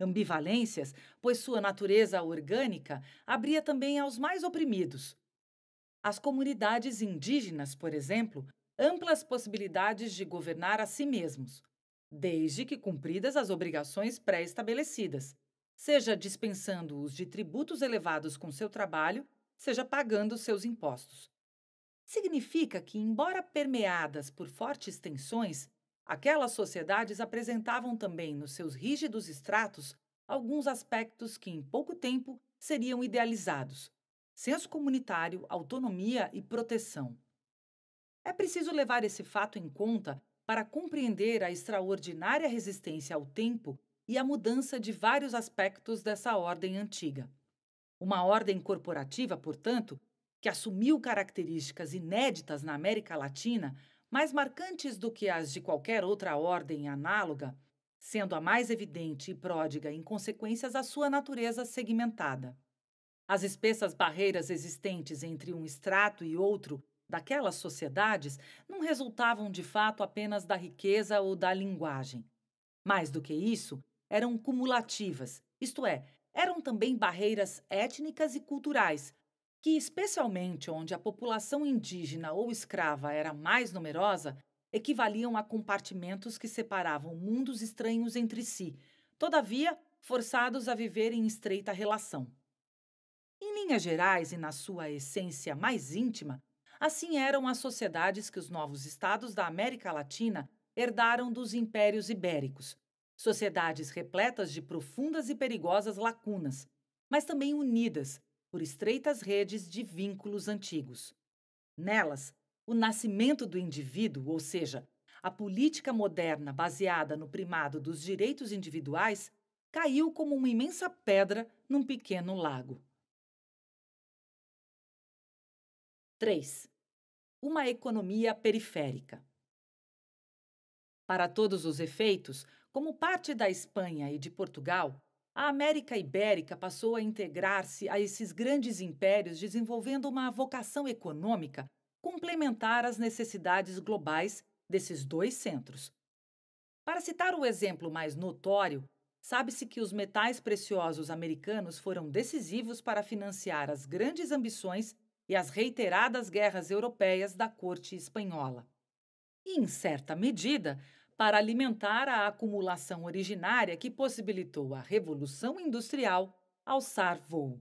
Ambivalências, pois sua natureza orgânica abria também aos mais oprimidos. As comunidades indígenas, por exemplo, amplas possibilidades de governar a si mesmos, desde que cumpridas as obrigações pré-estabelecidas, seja dispensando-os de tributos elevados com seu trabalho, seja pagando seus impostos. Significa que, embora permeadas por fortes tensões, aquelas sociedades apresentavam também nos seus rígidos estratos alguns aspectos que, em pouco tempo, seriam idealizados: senso comunitário, autonomia e proteção. É preciso levar esse fato em conta para compreender a extraordinária resistência ao tempo e a mudança de vários aspectos dessa ordem antiga. Uma ordem corporativa, portanto, que assumiu características inéditas na América Latina, mais marcantes do que as de qualquer outra ordem análoga, sendo a mais evidente e pródiga em consequências a sua natureza segmentada. As espessas barreiras existentes entre um extrato e outro daquelas sociedades não resultavam de fato apenas da riqueza ou da linguagem. Mais do que isso, eram cumulativas, isto é, eram também barreiras étnicas e culturais, que, especialmente onde a população indígena ou escrava era mais numerosa, equivaliam a compartimentos que separavam mundos estranhos entre si, todavia forçados a viver em estreita relação. Em linhas gerais e na sua essência mais íntima, Assim eram as sociedades que os novos estados da América Latina herdaram dos impérios ibéricos. Sociedades repletas de profundas e perigosas lacunas, mas também unidas por estreitas redes de vínculos antigos. Nelas, o nascimento do indivíduo, ou seja, a política moderna baseada no primado dos direitos individuais, caiu como uma imensa pedra num pequeno lago. 3 uma economia periférica. Para todos os efeitos, como parte da Espanha e de Portugal, a América Ibérica passou a integrar-se a esses grandes impérios, desenvolvendo uma vocação econômica complementar às necessidades globais desses dois centros. Para citar o exemplo mais notório, sabe-se que os metais preciosos americanos foram decisivos para financiar as grandes ambições e as reiteradas guerras europeias da corte espanhola. E, em certa medida, para alimentar a acumulação originária que possibilitou a Revolução Industrial alçar voo.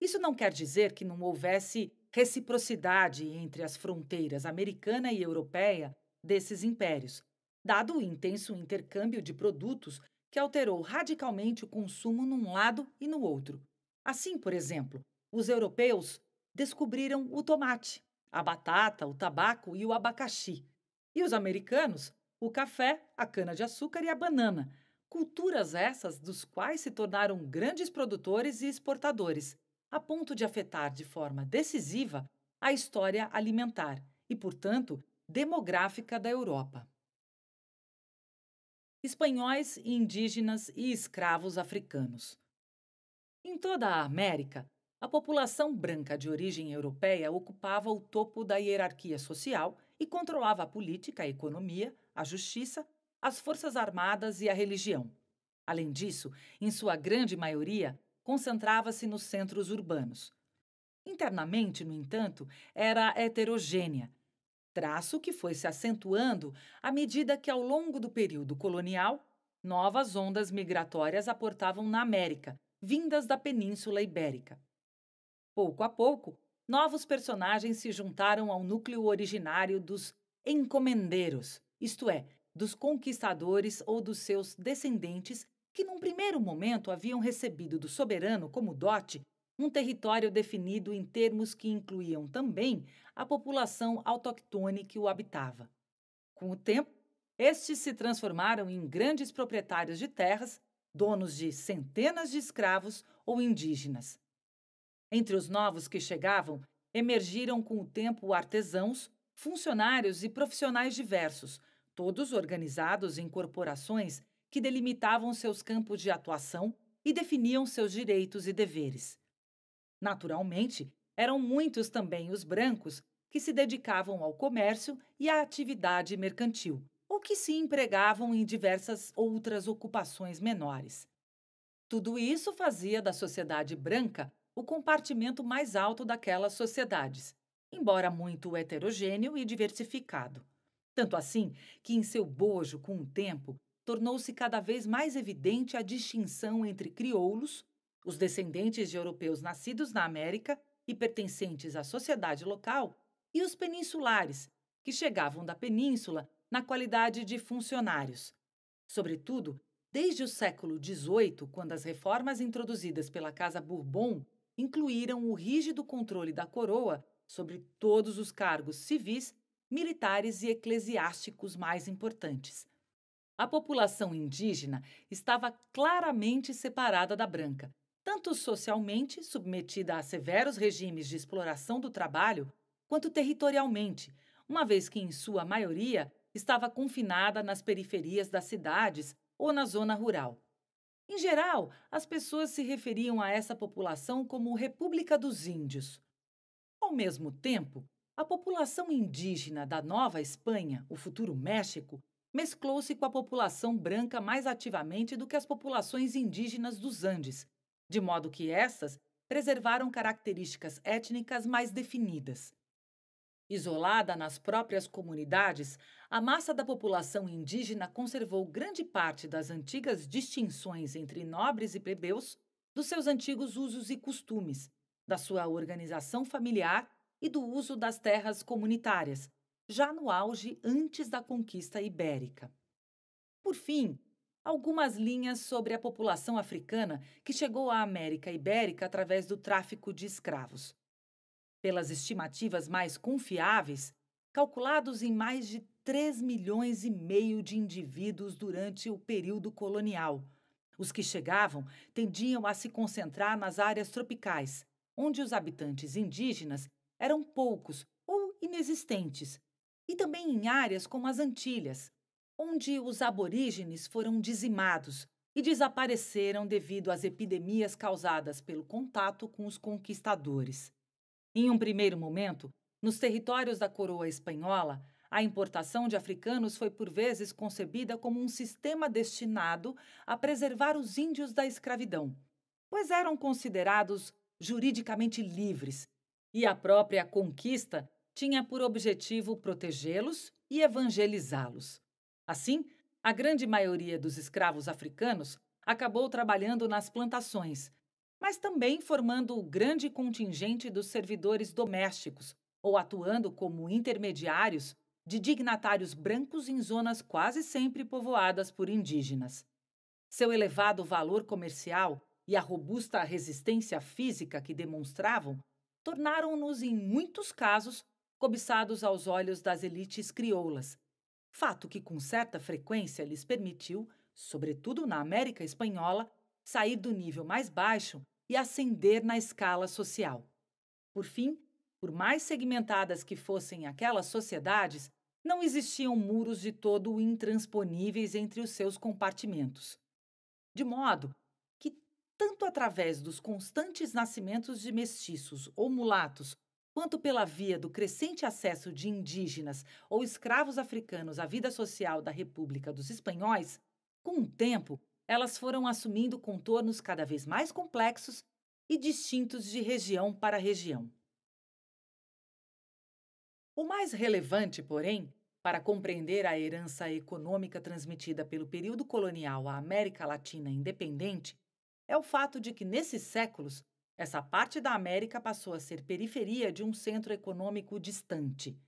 Isso não quer dizer que não houvesse reciprocidade entre as fronteiras americana e europeia desses impérios, dado o intenso intercâmbio de produtos que alterou radicalmente o consumo num lado e no outro. Assim, por exemplo, os europeus descobriram o tomate, a batata, o tabaco e o abacaxi. E os americanos, o café, a cana-de-açúcar e a banana. Culturas essas dos quais se tornaram grandes produtores e exportadores, a ponto de afetar de forma decisiva a história alimentar e, portanto, demográfica da Europa. Espanhóis, indígenas e escravos africanos. Em toda a América, a população branca de origem europeia ocupava o topo da hierarquia social e controlava a política, a economia, a justiça, as forças armadas e a religião. Além disso, em sua grande maioria, concentrava-se nos centros urbanos. Internamente, no entanto, era heterogênea, traço que foi se acentuando à medida que, ao longo do período colonial, novas ondas migratórias aportavam na América, vindas da Península Ibérica. Pouco a pouco, novos personagens se juntaram ao núcleo originário dos encomendeiros, isto é, dos conquistadores ou dos seus descendentes que, num primeiro momento, haviam recebido do soberano como dote um território definido em termos que incluíam também a população autóctone que o habitava. Com o tempo, estes se transformaram em grandes proprietários de terras, donos de centenas de escravos ou indígenas. Entre os novos que chegavam, emergiram com o tempo artesãos, funcionários e profissionais diversos, todos organizados em corporações que delimitavam seus campos de atuação e definiam seus direitos e deveres. Naturalmente, eram muitos também os brancos que se dedicavam ao comércio e à atividade mercantil, ou que se empregavam em diversas outras ocupações menores. Tudo isso fazia da sociedade branca o compartimento mais alto daquelas sociedades, embora muito heterogêneo e diversificado. Tanto assim que, em seu bojo, com o tempo, tornou-se cada vez mais evidente a distinção entre crioulos, os descendentes de europeus nascidos na América e pertencentes à sociedade local, e os peninsulares, que chegavam da península na qualidade de funcionários. Sobretudo, desde o século XVIII, quando as reformas introduzidas pela Casa Bourbon incluíram o rígido controle da coroa sobre todos os cargos civis, militares e eclesiásticos mais importantes. A população indígena estava claramente separada da branca, tanto socialmente, submetida a severos regimes de exploração do trabalho, quanto territorialmente, uma vez que, em sua maioria, estava confinada nas periferias das cidades ou na zona rural. Em geral, as pessoas se referiam a essa população como República dos Índios. Ao mesmo tempo, a população indígena da Nova Espanha, o futuro México, mesclou-se com a população branca mais ativamente do que as populações indígenas dos Andes, de modo que essas preservaram características étnicas mais definidas. Isolada nas próprias comunidades, a massa da população indígena conservou grande parte das antigas distinções entre nobres e plebeus, dos seus antigos usos e costumes, da sua organização familiar e do uso das terras comunitárias, já no auge antes da conquista ibérica. Por fim, algumas linhas sobre a população africana que chegou à América Ibérica através do tráfico de escravos pelas estimativas mais confiáveis, calculados em mais de 3 milhões e meio de indivíduos durante o período colonial. Os que chegavam tendiam a se concentrar nas áreas tropicais, onde os habitantes indígenas eram poucos ou inexistentes, e também em áreas como as Antilhas, onde os aborígenes foram dizimados e desapareceram devido às epidemias causadas pelo contato com os conquistadores. Em um primeiro momento, nos territórios da coroa espanhola, a importação de africanos foi por vezes concebida como um sistema destinado a preservar os índios da escravidão, pois eram considerados juridicamente livres, e a própria conquista tinha por objetivo protegê-los e evangelizá-los. Assim, a grande maioria dos escravos africanos acabou trabalhando nas plantações, mas também formando o grande contingente dos servidores domésticos ou atuando como intermediários de dignatários brancos em zonas quase sempre povoadas por indígenas. Seu elevado valor comercial e a robusta resistência física que demonstravam tornaram-nos, em muitos casos, cobiçados aos olhos das elites crioulas, fato que com certa frequência lhes permitiu, sobretudo na América Espanhola, sair do nível mais baixo e ascender na escala social. Por fim, por mais segmentadas que fossem aquelas sociedades, não existiam muros de todo intransponíveis entre os seus compartimentos. De modo que, tanto através dos constantes nascimentos de mestiços ou mulatos, quanto pela via do crescente acesso de indígenas ou escravos africanos à vida social da República dos Espanhóis, com o tempo, elas foram assumindo contornos cada vez mais complexos e distintos de região para região. O mais relevante, porém, para compreender a herança econômica transmitida pelo período colonial à América Latina independente é o fato de que, nesses séculos, essa parte da América passou a ser periferia de um centro econômico distante.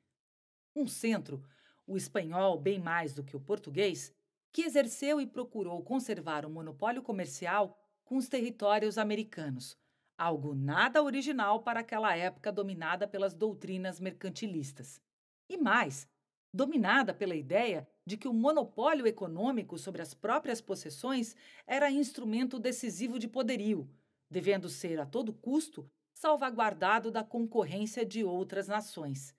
Um centro, o espanhol bem mais do que o português, que exerceu e procurou conservar o monopólio comercial com os territórios americanos, algo nada original para aquela época dominada pelas doutrinas mercantilistas. E mais, dominada pela ideia de que o monopólio econômico sobre as próprias possessões era instrumento decisivo de poderio, devendo ser a todo custo salvaguardado da concorrência de outras nações.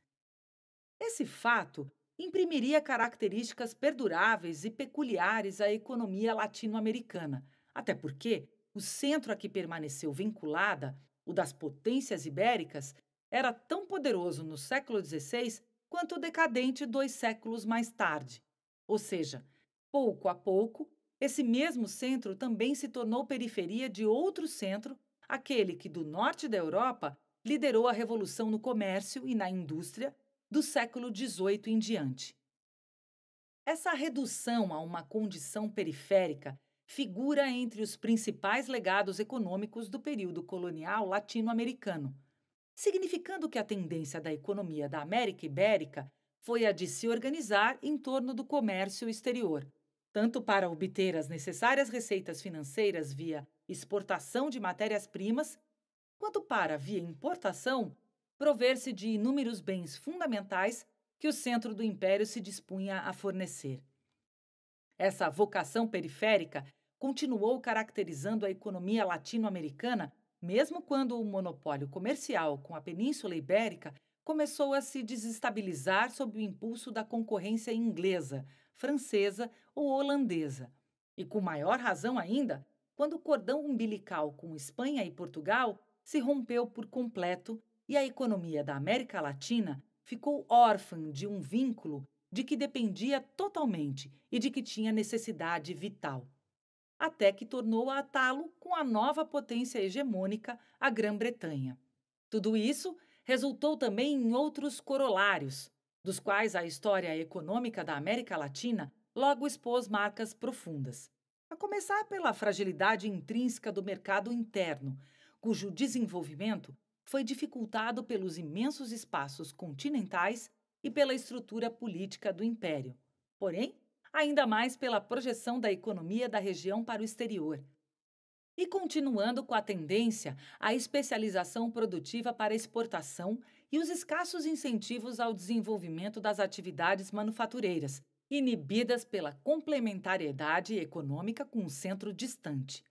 Esse fato imprimiria características perduráveis e peculiares à economia latino-americana, até porque o centro a que permaneceu vinculada, o das potências ibéricas, era tão poderoso no século XVI quanto o decadente dois séculos mais tarde. Ou seja, pouco a pouco, esse mesmo centro também se tornou periferia de outro centro, aquele que, do norte da Europa, liderou a revolução no comércio e na indústria do século XVIII em diante. Essa redução a uma condição periférica figura entre os principais legados econômicos do período colonial latino-americano, significando que a tendência da economia da América Ibérica foi a de se organizar em torno do comércio exterior, tanto para obter as necessárias receitas financeiras via exportação de matérias-primas, quanto para, via importação, prover-se de inúmeros bens fundamentais que o centro do império se dispunha a fornecer. Essa vocação periférica continuou caracterizando a economia latino-americana, mesmo quando o monopólio comercial com a Península Ibérica começou a se desestabilizar sob o impulso da concorrência inglesa, francesa ou holandesa. E com maior razão ainda, quando o cordão umbilical com Espanha e Portugal se rompeu por completo e a economia da América Latina ficou órfã de um vínculo de que dependia totalmente e de que tinha necessidade vital. Até que tornou a atá-lo com a nova potência hegemônica, a Grã-Bretanha. Tudo isso resultou também em outros corolários, dos quais a história econômica da América Latina logo expôs marcas profundas. A começar pela fragilidade intrínseca do mercado interno, cujo desenvolvimento foi dificultado pelos imensos espaços continentais e pela estrutura política do império. Porém, ainda mais pela projeção da economia da região para o exterior. E continuando com a tendência à especialização produtiva para exportação e os escassos incentivos ao desenvolvimento das atividades manufatureiras, inibidas pela complementariedade econômica com um centro distante.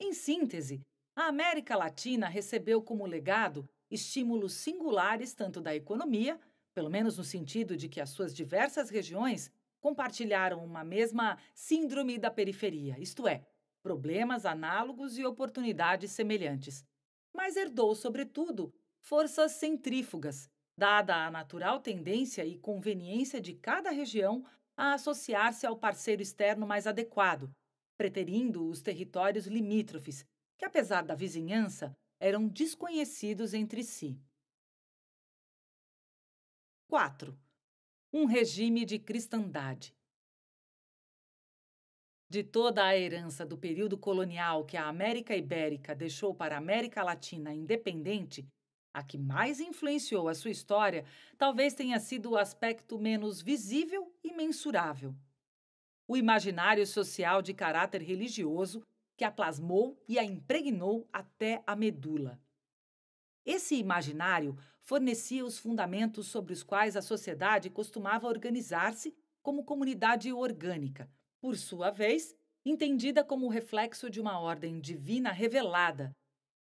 Em síntese, a América Latina recebeu como legado estímulos singulares tanto da economia, pelo menos no sentido de que as suas diversas regiões compartilharam uma mesma síndrome da periferia, isto é, problemas análogos e oportunidades semelhantes, mas herdou, sobretudo, forças centrífugas, dada a natural tendência e conveniência de cada região a associar-se ao parceiro externo mais adequado, preterindo os territórios limítrofes, que, apesar da vizinhança, eram desconhecidos entre si. 4. Um regime de cristandade. De toda a herança do período colonial que a América Ibérica deixou para a América Latina independente, a que mais influenciou a sua história talvez tenha sido o aspecto menos visível e mensurável. O imaginário social de caráter religioso que a plasmou e a impregnou até a medula. Esse imaginário fornecia os fundamentos sobre os quais a sociedade costumava organizar-se como comunidade orgânica, por sua vez, entendida como reflexo de uma ordem divina revelada,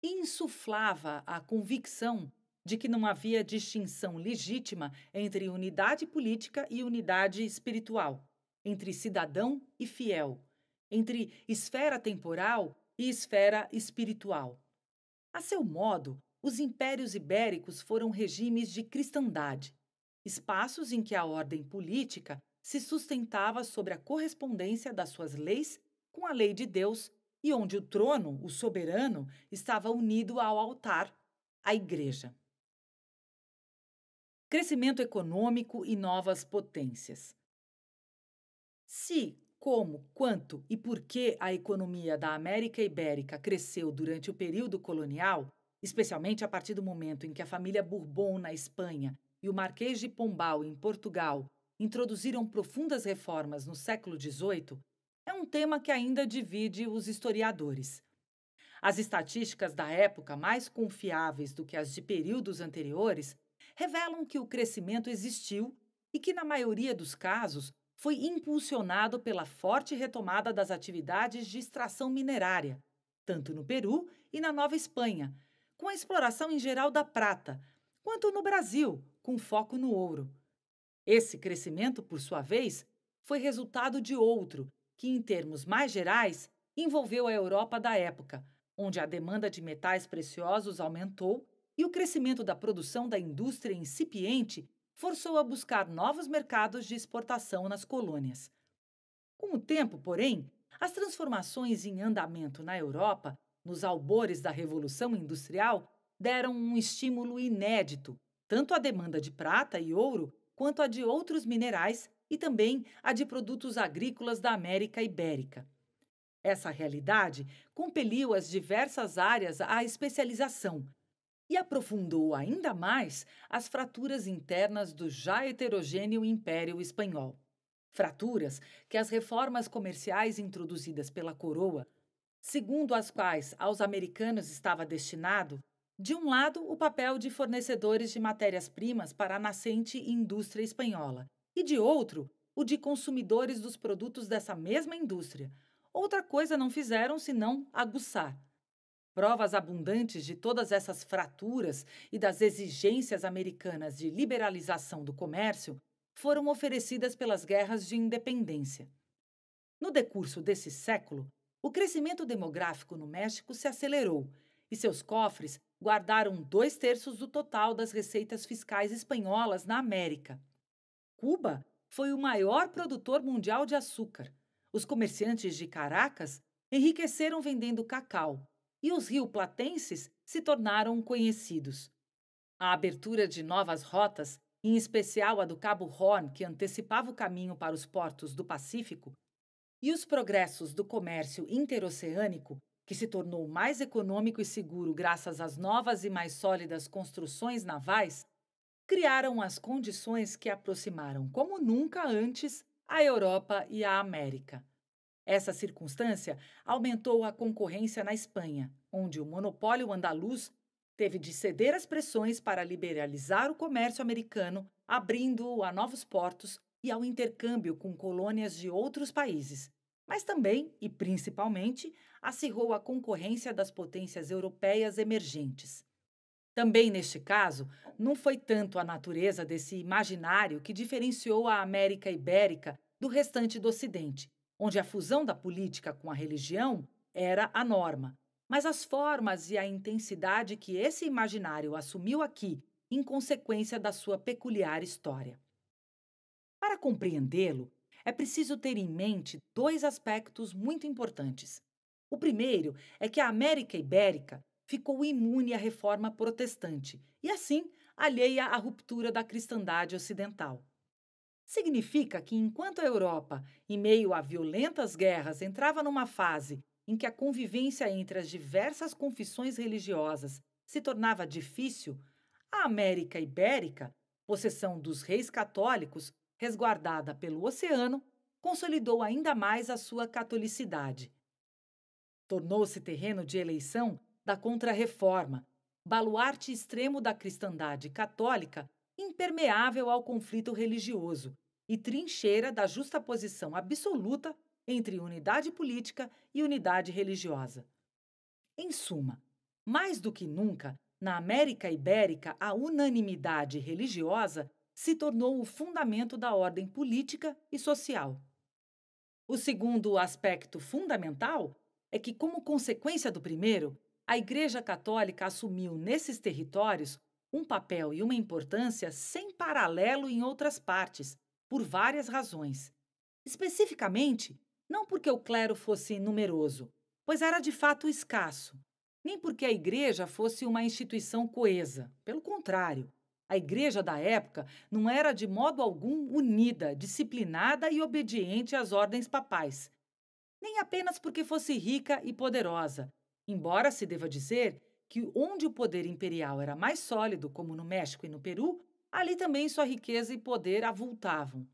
insuflava a convicção de que não havia distinção legítima entre unidade política e unidade espiritual, entre cidadão e fiel, entre esfera temporal e esfera espiritual. A seu modo, os impérios ibéricos foram regimes de cristandade, espaços em que a ordem política se sustentava sobre a correspondência das suas leis com a lei de Deus e onde o trono, o soberano, estava unido ao altar, a igreja. Crescimento econômico e novas potências. Se, como, quanto e por que a economia da América Ibérica cresceu durante o período colonial, especialmente a partir do momento em que a família Bourbon na Espanha e o Marquês de Pombal em Portugal introduziram profundas reformas no século XVIII, é um tema que ainda divide os historiadores. As estatísticas da época, mais confiáveis do que as de períodos anteriores, revelam que o crescimento existiu e que, na maioria dos casos, foi impulsionado pela forte retomada das atividades de extração minerária, tanto no Peru e na Nova Espanha, com a exploração em geral da prata, quanto no Brasil, com foco no ouro. Esse crescimento, por sua vez, foi resultado de outro, que, em termos mais gerais, envolveu a Europa da época, onde a demanda de metais preciosos aumentou e o crescimento da produção da indústria incipiente forçou a buscar novos mercados de exportação nas colônias. Com o tempo, porém, as transformações em andamento na Europa, nos albores da Revolução Industrial, deram um estímulo inédito, tanto à demanda de prata e ouro, quanto à de outros minerais e também à de produtos agrícolas da América Ibérica. Essa realidade compeliu as diversas áreas à especialização, e aprofundou ainda mais as fraturas internas do já heterogêneo Império Espanhol. Fraturas que as reformas comerciais introduzidas pela coroa, segundo as quais aos americanos estava destinado, de um lado, o papel de fornecedores de matérias-primas para a nascente indústria espanhola, e de outro, o de consumidores dos produtos dessa mesma indústria. Outra coisa não fizeram senão aguçar Provas abundantes de todas essas fraturas e das exigências americanas de liberalização do comércio foram oferecidas pelas guerras de independência. No decurso desse século, o crescimento demográfico no México se acelerou e seus cofres guardaram dois terços do total das receitas fiscais espanholas na América. Cuba foi o maior produtor mundial de açúcar. Os comerciantes de Caracas enriqueceram vendendo cacau e os rioplatenses se tornaram conhecidos. A abertura de novas rotas, em especial a do Cabo Horn, que antecipava o caminho para os portos do Pacífico, e os progressos do comércio interoceânico, que se tornou mais econômico e seguro graças às novas e mais sólidas construções navais, criaram as condições que aproximaram como nunca antes a Europa e a América. Essa circunstância aumentou a concorrência na Espanha, onde o monopólio andaluz teve de ceder às pressões para liberalizar o comércio americano, abrindo-o a novos portos e ao intercâmbio com colônias de outros países, mas também e principalmente acirrou a concorrência das potências europeias emergentes. Também neste caso, não foi tanto a natureza desse imaginário que diferenciou a América Ibérica do restante do Ocidente, onde a fusão da política com a religião era a norma. Mas as formas e a intensidade que esse imaginário assumiu aqui, em consequência da sua peculiar história. Para compreendê-lo, é preciso ter em mente dois aspectos muito importantes. O primeiro é que a América Ibérica ficou imune à reforma protestante e, assim, alheia à ruptura da cristandade ocidental. Significa que enquanto a Europa, em meio a violentas guerras, entrava numa fase em que a convivência entre as diversas confissões religiosas se tornava difícil, a América Ibérica, possessão dos reis católicos, resguardada pelo oceano, consolidou ainda mais a sua catolicidade. Tornou-se terreno de eleição da Contra-Reforma, baluarte extremo da cristandade católica impermeável ao conflito religioso, e trincheira da justaposição absoluta entre unidade política e unidade religiosa. Em suma, mais do que nunca, na América Ibérica, a unanimidade religiosa se tornou o fundamento da ordem política e social. O segundo aspecto fundamental é que, como consequência do primeiro, a Igreja Católica assumiu nesses territórios um papel e uma importância sem paralelo em outras partes, por várias razões. Especificamente, não porque o clero fosse numeroso, pois era de fato escasso, nem porque a igreja fosse uma instituição coesa. Pelo contrário, a igreja da época não era de modo algum unida, disciplinada e obediente às ordens papais. Nem apenas porque fosse rica e poderosa, embora se deva dizer que onde o poder imperial era mais sólido, como no México e no Peru, Ali também sua riqueza e poder avultavam.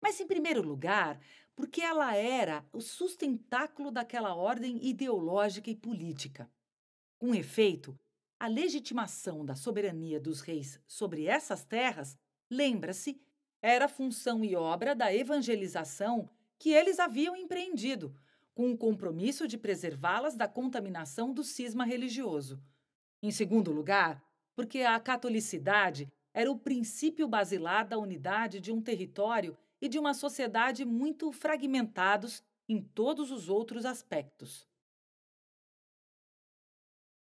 Mas, em primeiro lugar, porque ela era o sustentáculo daquela ordem ideológica e política. Com efeito, a legitimação da soberania dos reis sobre essas terras, lembra-se, era função e obra da evangelização que eles haviam empreendido, com o compromisso de preservá-las da contaminação do cisma religioso. Em segundo lugar, porque a catolicidade era o princípio basilar da unidade de um território e de uma sociedade muito fragmentados em todos os outros aspectos.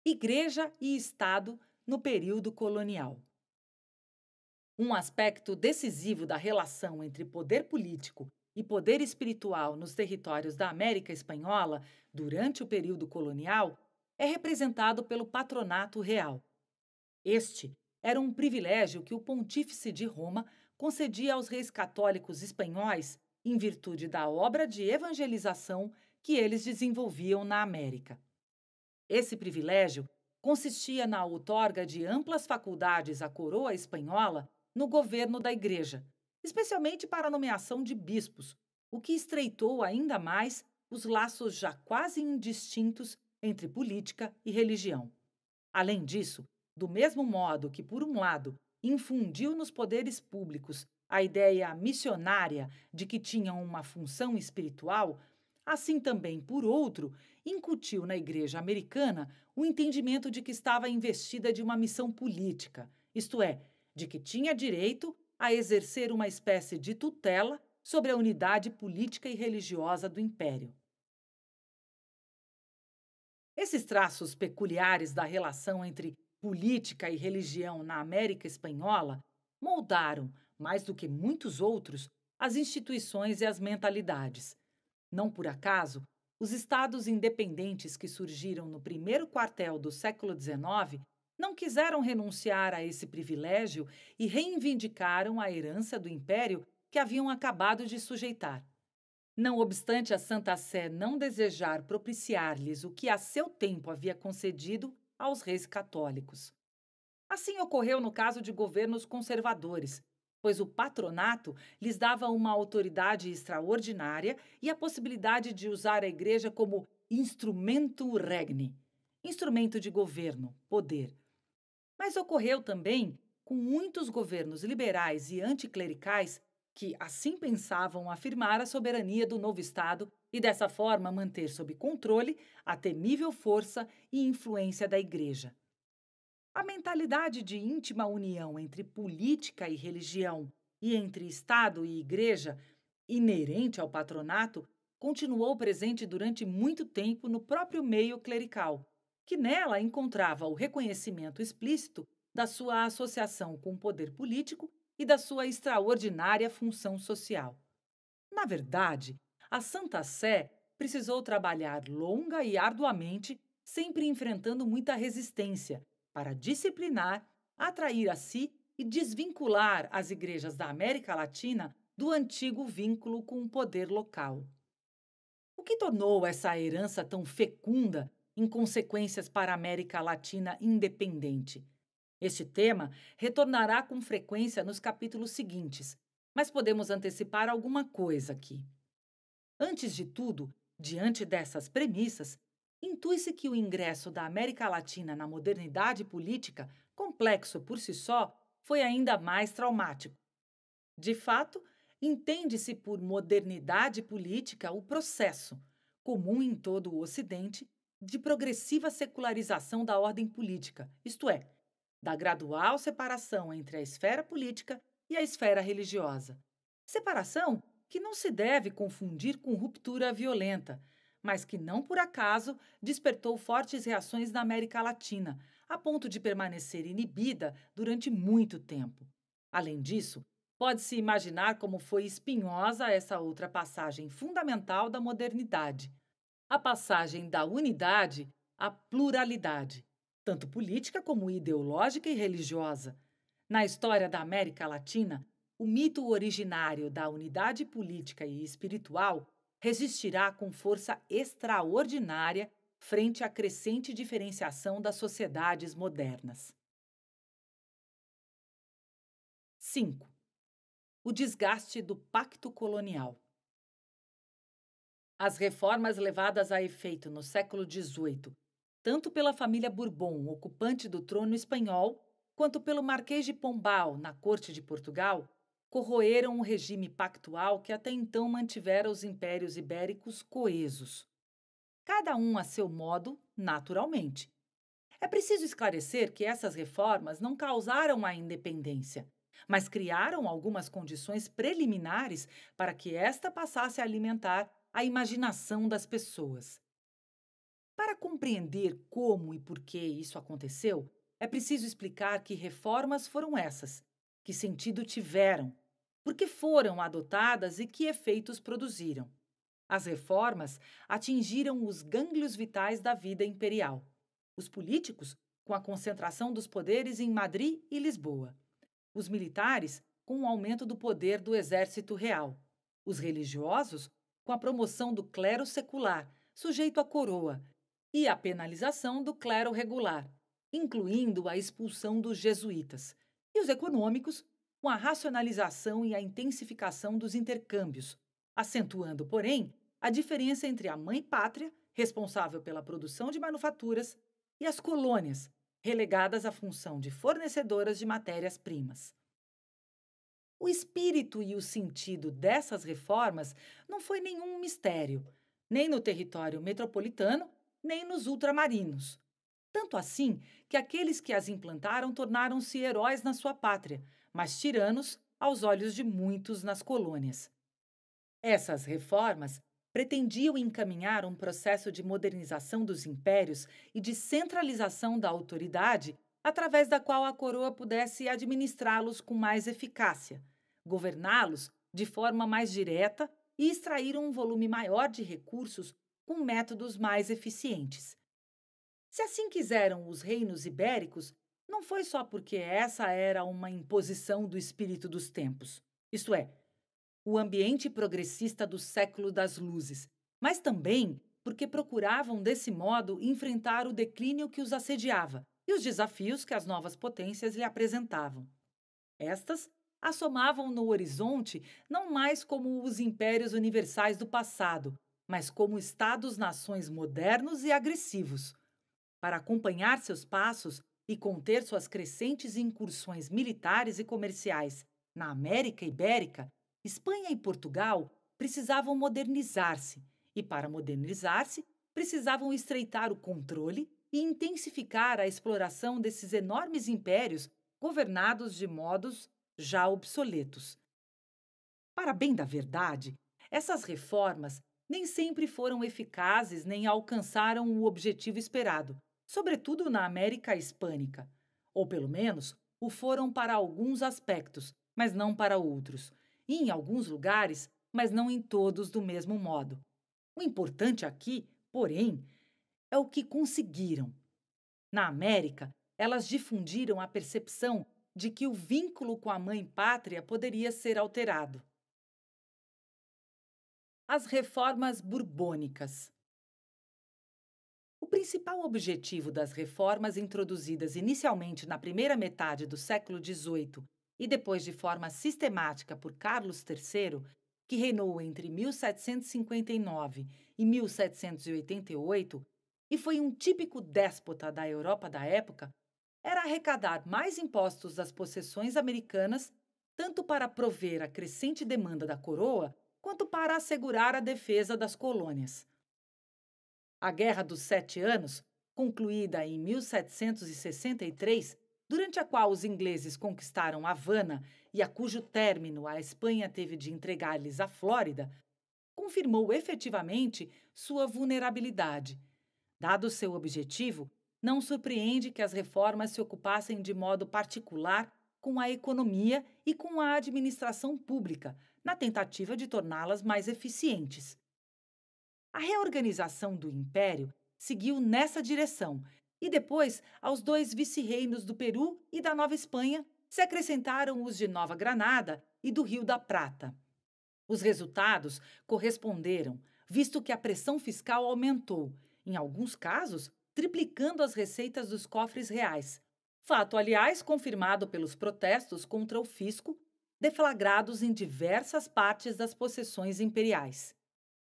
Igreja e Estado no período colonial. Um aspecto decisivo da relação entre poder político e poder espiritual nos territórios da América Espanhola durante o período colonial é representado pelo patronato real. Este era um privilégio que o pontífice de Roma concedia aos reis católicos espanhóis em virtude da obra de evangelização que eles desenvolviam na América. Esse privilégio consistia na outorga de amplas faculdades à coroa espanhola no governo da Igreja, especialmente para a nomeação de bispos, o que estreitou ainda mais os laços já quase indistintos entre política e religião. Além disso, do mesmo modo que, por um lado, infundiu nos poderes públicos a ideia missionária de que tinham uma função espiritual, assim também, por outro, incutiu na Igreja Americana o entendimento de que estava investida de uma missão política, isto é, de que tinha direito a exercer uma espécie de tutela sobre a unidade política e religiosa do Império. Esses traços peculiares da relação entre política e religião na América Espanhola moldaram, mais do que muitos outros, as instituições e as mentalidades. Não por acaso, os estados independentes que surgiram no primeiro quartel do século XIX não quiseram renunciar a esse privilégio e reivindicaram a herança do império que haviam acabado de sujeitar. Não obstante a Santa Sé não desejar propiciar-lhes o que a seu tempo havia concedido, aos reis católicos. Assim ocorreu no caso de governos conservadores, pois o patronato lhes dava uma autoridade extraordinária e a possibilidade de usar a igreja como instrumento regni, instrumento de governo, poder. Mas ocorreu também com muitos governos liberais e anticlericais que assim pensavam afirmar a soberania do novo Estado e dessa forma manter sob controle a temível força e influência da Igreja. A mentalidade de íntima união entre política e religião e entre Estado e Igreja, inerente ao patronato, continuou presente durante muito tempo no próprio meio clerical, que nela encontrava o reconhecimento explícito da sua associação com o poder político e da sua extraordinária função social. Na verdade, a Santa Sé precisou trabalhar longa e arduamente, sempre enfrentando muita resistência, para disciplinar, atrair a si e desvincular as igrejas da América Latina do antigo vínculo com o poder local. O que tornou essa herança tão fecunda em consequências para a América Latina independente? Este tema retornará com frequência nos capítulos seguintes, mas podemos antecipar alguma coisa aqui. Antes de tudo, diante dessas premissas, intui-se que o ingresso da América Latina na modernidade política, complexo por si só, foi ainda mais traumático. De fato, entende-se por modernidade política o processo, comum em todo o Ocidente, de progressiva secularização da ordem política, isto é, da gradual separação entre a esfera política e a esfera religiosa. Separação que não se deve confundir com ruptura violenta, mas que não por acaso despertou fortes reações na América Latina, a ponto de permanecer inibida durante muito tempo. Além disso, pode-se imaginar como foi espinhosa essa outra passagem fundamental da modernidade a passagem da unidade à pluralidade tanto política como ideológica e religiosa. Na história da América Latina, o mito originário da unidade política e espiritual resistirá com força extraordinária frente à crescente diferenciação das sociedades modernas. 5. O desgaste do pacto colonial. As reformas levadas a efeito no século XVIII tanto pela família Bourbon, ocupante do trono espanhol, quanto pelo Marquês de Pombal, na corte de Portugal, corroeram um regime pactual que até então mantivera os impérios ibéricos coesos. Cada um a seu modo, naturalmente. É preciso esclarecer que essas reformas não causaram a independência, mas criaram algumas condições preliminares para que esta passasse a alimentar a imaginação das pessoas. Para compreender como e por que isso aconteceu, é preciso explicar que reformas foram essas, que sentido tiveram, por que foram adotadas e que efeitos produziram. As reformas atingiram os gânglios vitais da vida imperial. Os políticos, com a concentração dos poderes em Madrid e Lisboa. Os militares, com o aumento do poder do exército real. Os religiosos, com a promoção do clero secular, sujeito à coroa, e a penalização do clero regular, incluindo a expulsão dos jesuítas, e os econômicos, com a racionalização e a intensificação dos intercâmbios, acentuando, porém, a diferença entre a mãe pátria, responsável pela produção de manufaturas, e as colônias, relegadas à função de fornecedoras de matérias-primas. O espírito e o sentido dessas reformas não foi nenhum mistério, nem no território metropolitano, nem nos ultramarinos. Tanto assim que aqueles que as implantaram tornaram-se heróis na sua pátria, mas tiranos aos olhos de muitos nas colônias. Essas reformas pretendiam encaminhar um processo de modernização dos impérios e de centralização da autoridade, através da qual a coroa pudesse administrá-los com mais eficácia, governá-los de forma mais direta e extrair um volume maior de recursos com métodos mais eficientes. Se assim quiseram os reinos ibéricos, não foi só porque essa era uma imposição do espírito dos tempos, isto é, o ambiente progressista do século das luzes, mas também porque procuravam, desse modo, enfrentar o declínio que os assediava e os desafios que as novas potências lhe apresentavam. Estas assomavam no horizonte não mais como os impérios universais do passado, mas como Estados-nações modernos e agressivos. Para acompanhar seus passos e conter suas crescentes incursões militares e comerciais na América Ibérica, Espanha e Portugal precisavam modernizar-se, e para modernizar-se, precisavam estreitar o controle e intensificar a exploração desses enormes impérios governados de modos já obsoletos. Para bem da verdade, essas reformas nem sempre foram eficazes nem alcançaram o objetivo esperado, sobretudo na América Hispânica. Ou pelo menos, o foram para alguns aspectos, mas não para outros, e em alguns lugares, mas não em todos do mesmo modo. O importante aqui, porém, é o que conseguiram. Na América, elas difundiram a percepção de que o vínculo com a mãe pátria poderia ser alterado as reformas borbônicas. O principal objetivo das reformas introduzidas inicialmente na primeira metade do século XVIII e depois de forma sistemática por Carlos III, que reinou entre 1759 e 1788 e foi um típico déspota da Europa da época, era arrecadar mais impostos das possessões americanas, tanto para prover a crescente demanda da coroa quanto para assegurar a defesa das colônias. A Guerra dos Sete Anos, concluída em 1763, durante a qual os ingleses conquistaram Havana e a cujo término a Espanha teve de entregar-lhes a Flórida, confirmou efetivamente sua vulnerabilidade. Dado seu objetivo, não surpreende que as reformas se ocupassem de modo particular com a economia e com a administração pública, na tentativa de torná-las mais eficientes. A reorganização do império seguiu nessa direção, e depois aos dois vice-reinos do Peru e da Nova Espanha se acrescentaram os de Nova Granada e do Rio da Prata. Os resultados corresponderam, visto que a pressão fiscal aumentou, em alguns casos, triplicando as receitas dos cofres reais. Fato, aliás, confirmado pelos protestos contra o fisco deflagrados em diversas partes das possessões imperiais.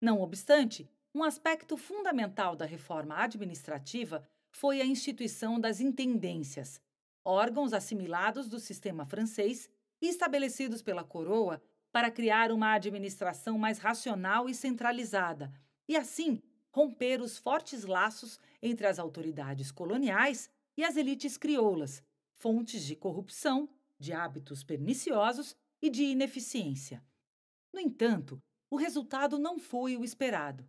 Não obstante, um aspecto fundamental da reforma administrativa foi a instituição das intendências, órgãos assimilados do sistema francês e estabelecidos pela coroa para criar uma administração mais racional e centralizada, e assim romper os fortes laços entre as autoridades coloniais e as elites crioulas, fontes de corrupção, de hábitos perniciosos e de ineficiência. No entanto, o resultado não foi o esperado.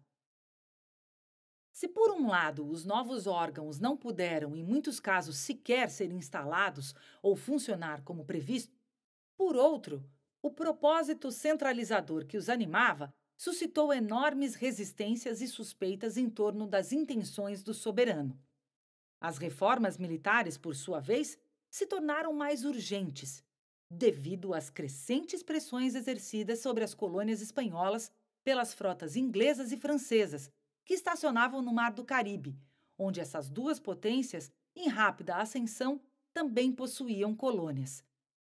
Se, por um lado, os novos órgãos não puderam, em muitos casos, sequer ser instalados ou funcionar como previsto, por outro, o propósito centralizador que os animava suscitou enormes resistências e suspeitas em torno das intenções do soberano. As reformas militares, por sua vez, se tornaram mais urgentes devido às crescentes pressões exercidas sobre as colônias espanholas pelas frotas inglesas e francesas, que estacionavam no Mar do Caribe, onde essas duas potências, em rápida ascensão, também possuíam colônias.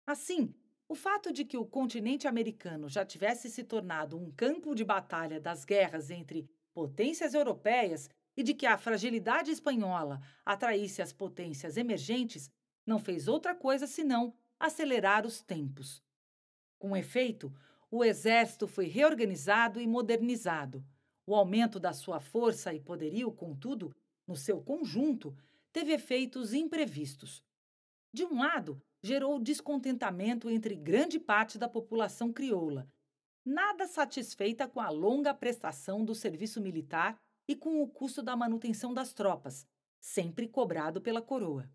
Assim, o fato de que o continente americano já tivesse se tornado um campo de batalha das guerras entre potências europeias e de que a fragilidade espanhola atraísse as potências emergentes não fez outra coisa senão acelerar os tempos. Com efeito, o exército foi reorganizado e modernizado. O aumento da sua força e poderio, contudo, no seu conjunto, teve efeitos imprevistos. De um lado, gerou descontentamento entre grande parte da população crioula, nada satisfeita com a longa prestação do serviço militar e com o custo da manutenção das tropas, sempre cobrado pela coroa.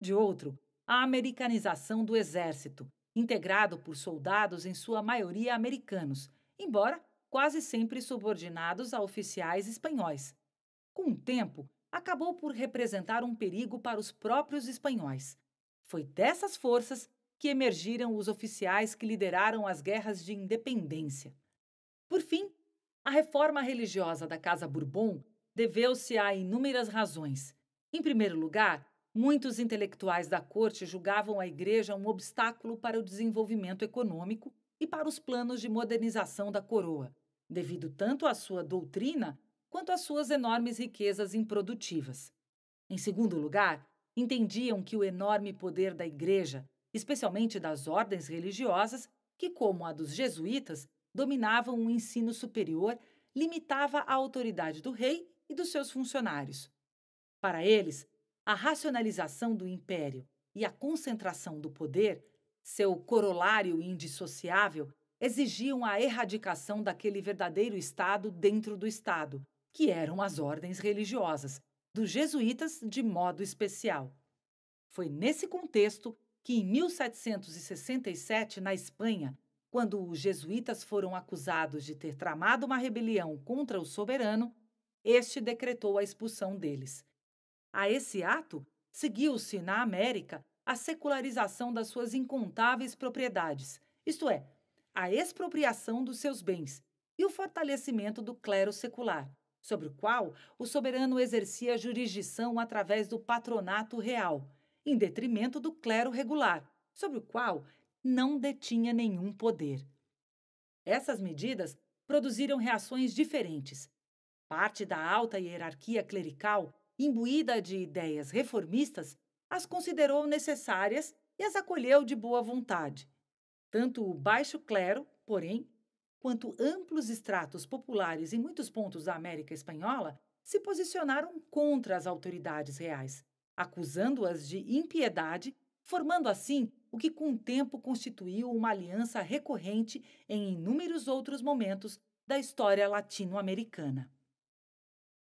De outro, a americanização do exército, integrado por soldados em sua maioria americanos, embora quase sempre subordinados a oficiais espanhóis. Com o tempo, acabou por representar um perigo para os próprios espanhóis. Foi dessas forças que emergiram os oficiais que lideraram as guerras de independência. Por fim, a reforma religiosa da Casa Bourbon deveu-se a inúmeras razões. Em primeiro lugar, Muitos intelectuais da corte julgavam a igreja um obstáculo para o desenvolvimento econômico e para os planos de modernização da coroa, devido tanto à sua doutrina quanto às suas enormes riquezas improdutivas. Em segundo lugar, entendiam que o enorme poder da igreja, especialmente das ordens religiosas, que, como a dos jesuítas, dominavam o ensino superior, limitava a autoridade do rei e dos seus funcionários. Para eles, a racionalização do império e a concentração do poder, seu corolário indissociável, exigiam a erradicação daquele verdadeiro Estado dentro do Estado, que eram as ordens religiosas, dos jesuítas de modo especial. Foi nesse contexto que, em 1767, na Espanha, quando os jesuítas foram acusados de ter tramado uma rebelião contra o soberano, este decretou a expulsão deles. A esse ato seguiu-se, na América, a secularização das suas incontáveis propriedades, isto é, a expropriação dos seus bens e o fortalecimento do clero secular, sobre o qual o soberano exercia jurisdição através do patronato real, em detrimento do clero regular, sobre o qual não detinha nenhum poder. Essas medidas produziram reações diferentes. Parte da alta hierarquia clerical imbuída de ideias reformistas, as considerou necessárias e as acolheu de boa vontade. Tanto o baixo clero, porém, quanto amplos estratos populares em muitos pontos da América Espanhola se posicionaram contra as autoridades reais, acusando-as de impiedade, formando assim o que com o tempo constituiu uma aliança recorrente em inúmeros outros momentos da história latino-americana.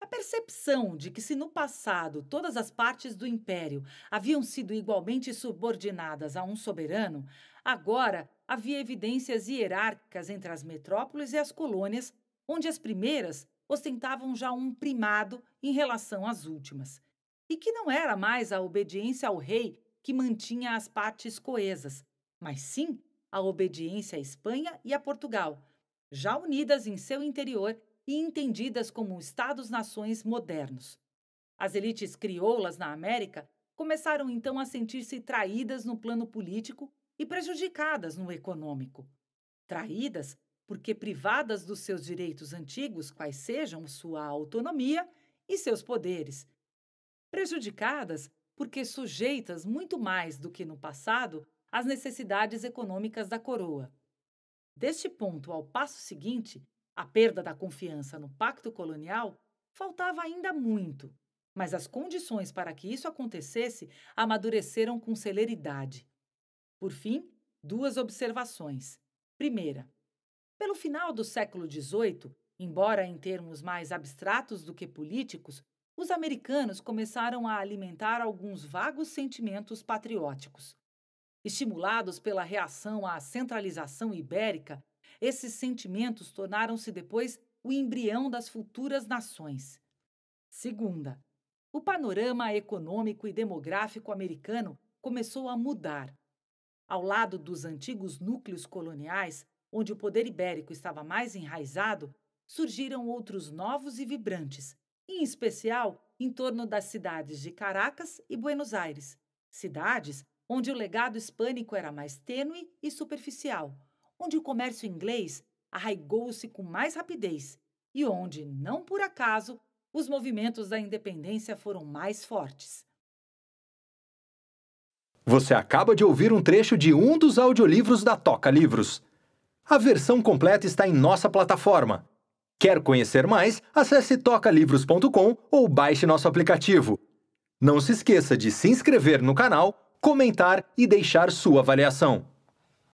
A percepção de que, se no passado todas as partes do império haviam sido igualmente subordinadas a um soberano, agora havia evidências hierárquicas entre as metrópoles e as colônias, onde as primeiras ostentavam já um primado em relação às últimas, e que não era mais a obediência ao rei que mantinha as partes coesas, mas sim a obediência à Espanha e a Portugal, já unidas em seu interior e entendidas como Estados-nações modernos. As elites crioulas na América começaram então a sentir-se traídas no plano político e prejudicadas no econômico. Traídas porque privadas dos seus direitos antigos, quais sejam sua autonomia e seus poderes. Prejudicadas porque sujeitas muito mais do que no passado às necessidades econômicas da coroa. Deste ponto ao passo seguinte, a perda da confiança no pacto colonial faltava ainda muito, mas as condições para que isso acontecesse amadureceram com celeridade. Por fim, duas observações. Primeira, pelo final do século XVIII, embora em termos mais abstratos do que políticos, os americanos começaram a alimentar alguns vagos sentimentos patrióticos. Estimulados pela reação à centralização ibérica, esses sentimentos tornaram-se depois o embrião das futuras nações. Segunda, o panorama econômico e demográfico americano começou a mudar. Ao lado dos antigos núcleos coloniais, onde o poder ibérico estava mais enraizado, surgiram outros novos e vibrantes, em especial em torno das cidades de Caracas e Buenos Aires, cidades onde o legado hispânico era mais tênue e superficial, onde o comércio inglês arraigou-se com mais rapidez e onde, não por acaso, os movimentos da independência foram mais fortes. Você acaba de ouvir um trecho de um dos audiolivros da Toca Livros. A versão completa está em nossa plataforma. Quer conhecer mais? Acesse tocalivros.com ou baixe nosso aplicativo. Não se esqueça de se inscrever no canal, comentar e deixar sua avaliação.